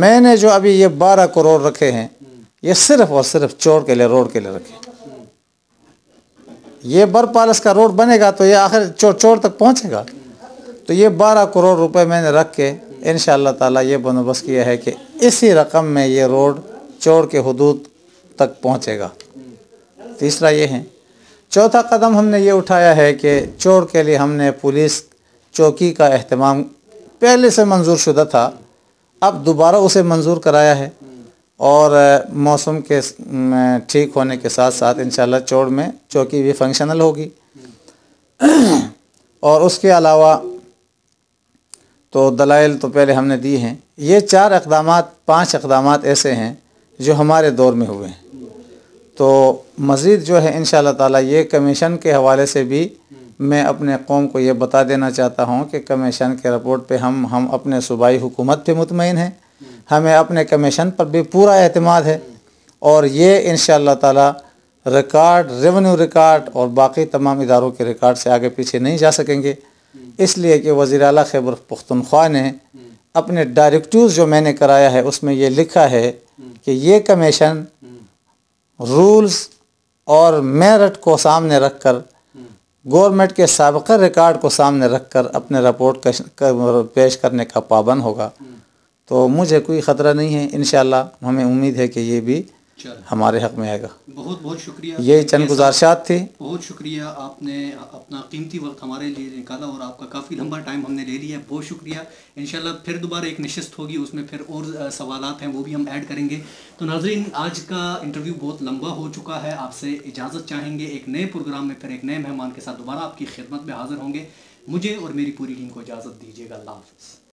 मैंने जो अभी ये बारह करोड़ रखे हैं ये सिर्फ और सिर्फ चोर के लिए रोड के लिए रखे ये बर पालस का रोड बनेगा तो ये आखिर चोर चोर तक पहुंचेगा तो ये बारह करोड़ रुपए मैंने रख के इन ताला ये बंदोबस्त किया है कि इसी रकम में ये रोड चोर के हदूद तक पहुंचेगा तीसरा ये है चौथा कदम हमने ये उठाया है कि चोर के लिए हमने पुलिस चौकी का अहतमाम पहले से मंजूर शुदा था अब दोबारा उसे मंजूर कराया है और मौसम के ठीक होने के साथ साथ इन चोर में चौकी भी फंक्शनल होगी [CLEARS THROAT] और उसके अलावा तो दलाइल तो पहले हमने दी हैं ये चार अकदाम पाँच अकदाम ऐसे हैं जो हमारे दौर में हुए हैं तो मज़ीद जो है इन ताला ये कमीशन के हवाले से भी मैं अपने कौम को ये बता देना चाहता हूँ कि कमीशन के रिपोर्ट पे हम हम अपने सूबाई हुकूमत पे मुतमिन हैं हमें अपने कमीशन पर भी पूरा अहतमाद है और ये इन ताला रिकॉर्ड रेवेन्यू रिकॉर्ड और बाकी तमाम इदारों के रिकॉर्ड से आगे पीछे नहीं जा सकेंगे इसलिए कि वज़ी अल खैबर पुख्तनख्वा ने अपने डायरेक्टिव जो मैंने कराया है उसमें ये लिखा है कि ये कमीशन रूल्स और मेरिट को सामने रख कर गवर्नमेंट के सबका रिकॉर्ड को सामने रख कर अपने रिपोर्ट मतलब पेश करने का पाबंद होगा तो मुझे कोई ख़तरा नहीं है इन हमें उम्मीद है कि ये भी हमारे हक में आएगा बहुत बहुत शुक्रिया ये चंद गुजारशात थे बहुत शुक्रिया आपने अपना कीमती वक्त हमारे लिए निकाला और आपका काफ़ी लंबा टाइम हमने ले लिया है बहुत शुक्रिया इन फिर दोबारा एक नशस्त होगी उसमें फिर और सवाल हैं वो भी हम ऐड करेंगे तो नाजरीन आज का इंटरव्यू बहुत लंबा हो चुका है आपसे इजाज़त चाहेंगे एक नए प्रोग्राम में फिर एक नए मेहमान के साथ दोबारा आपकी खिदमत में हाजिर होंगे मुझे और मेरी पूरी टीम को इजाज़त दीजिएगा अल्लाह हाफ़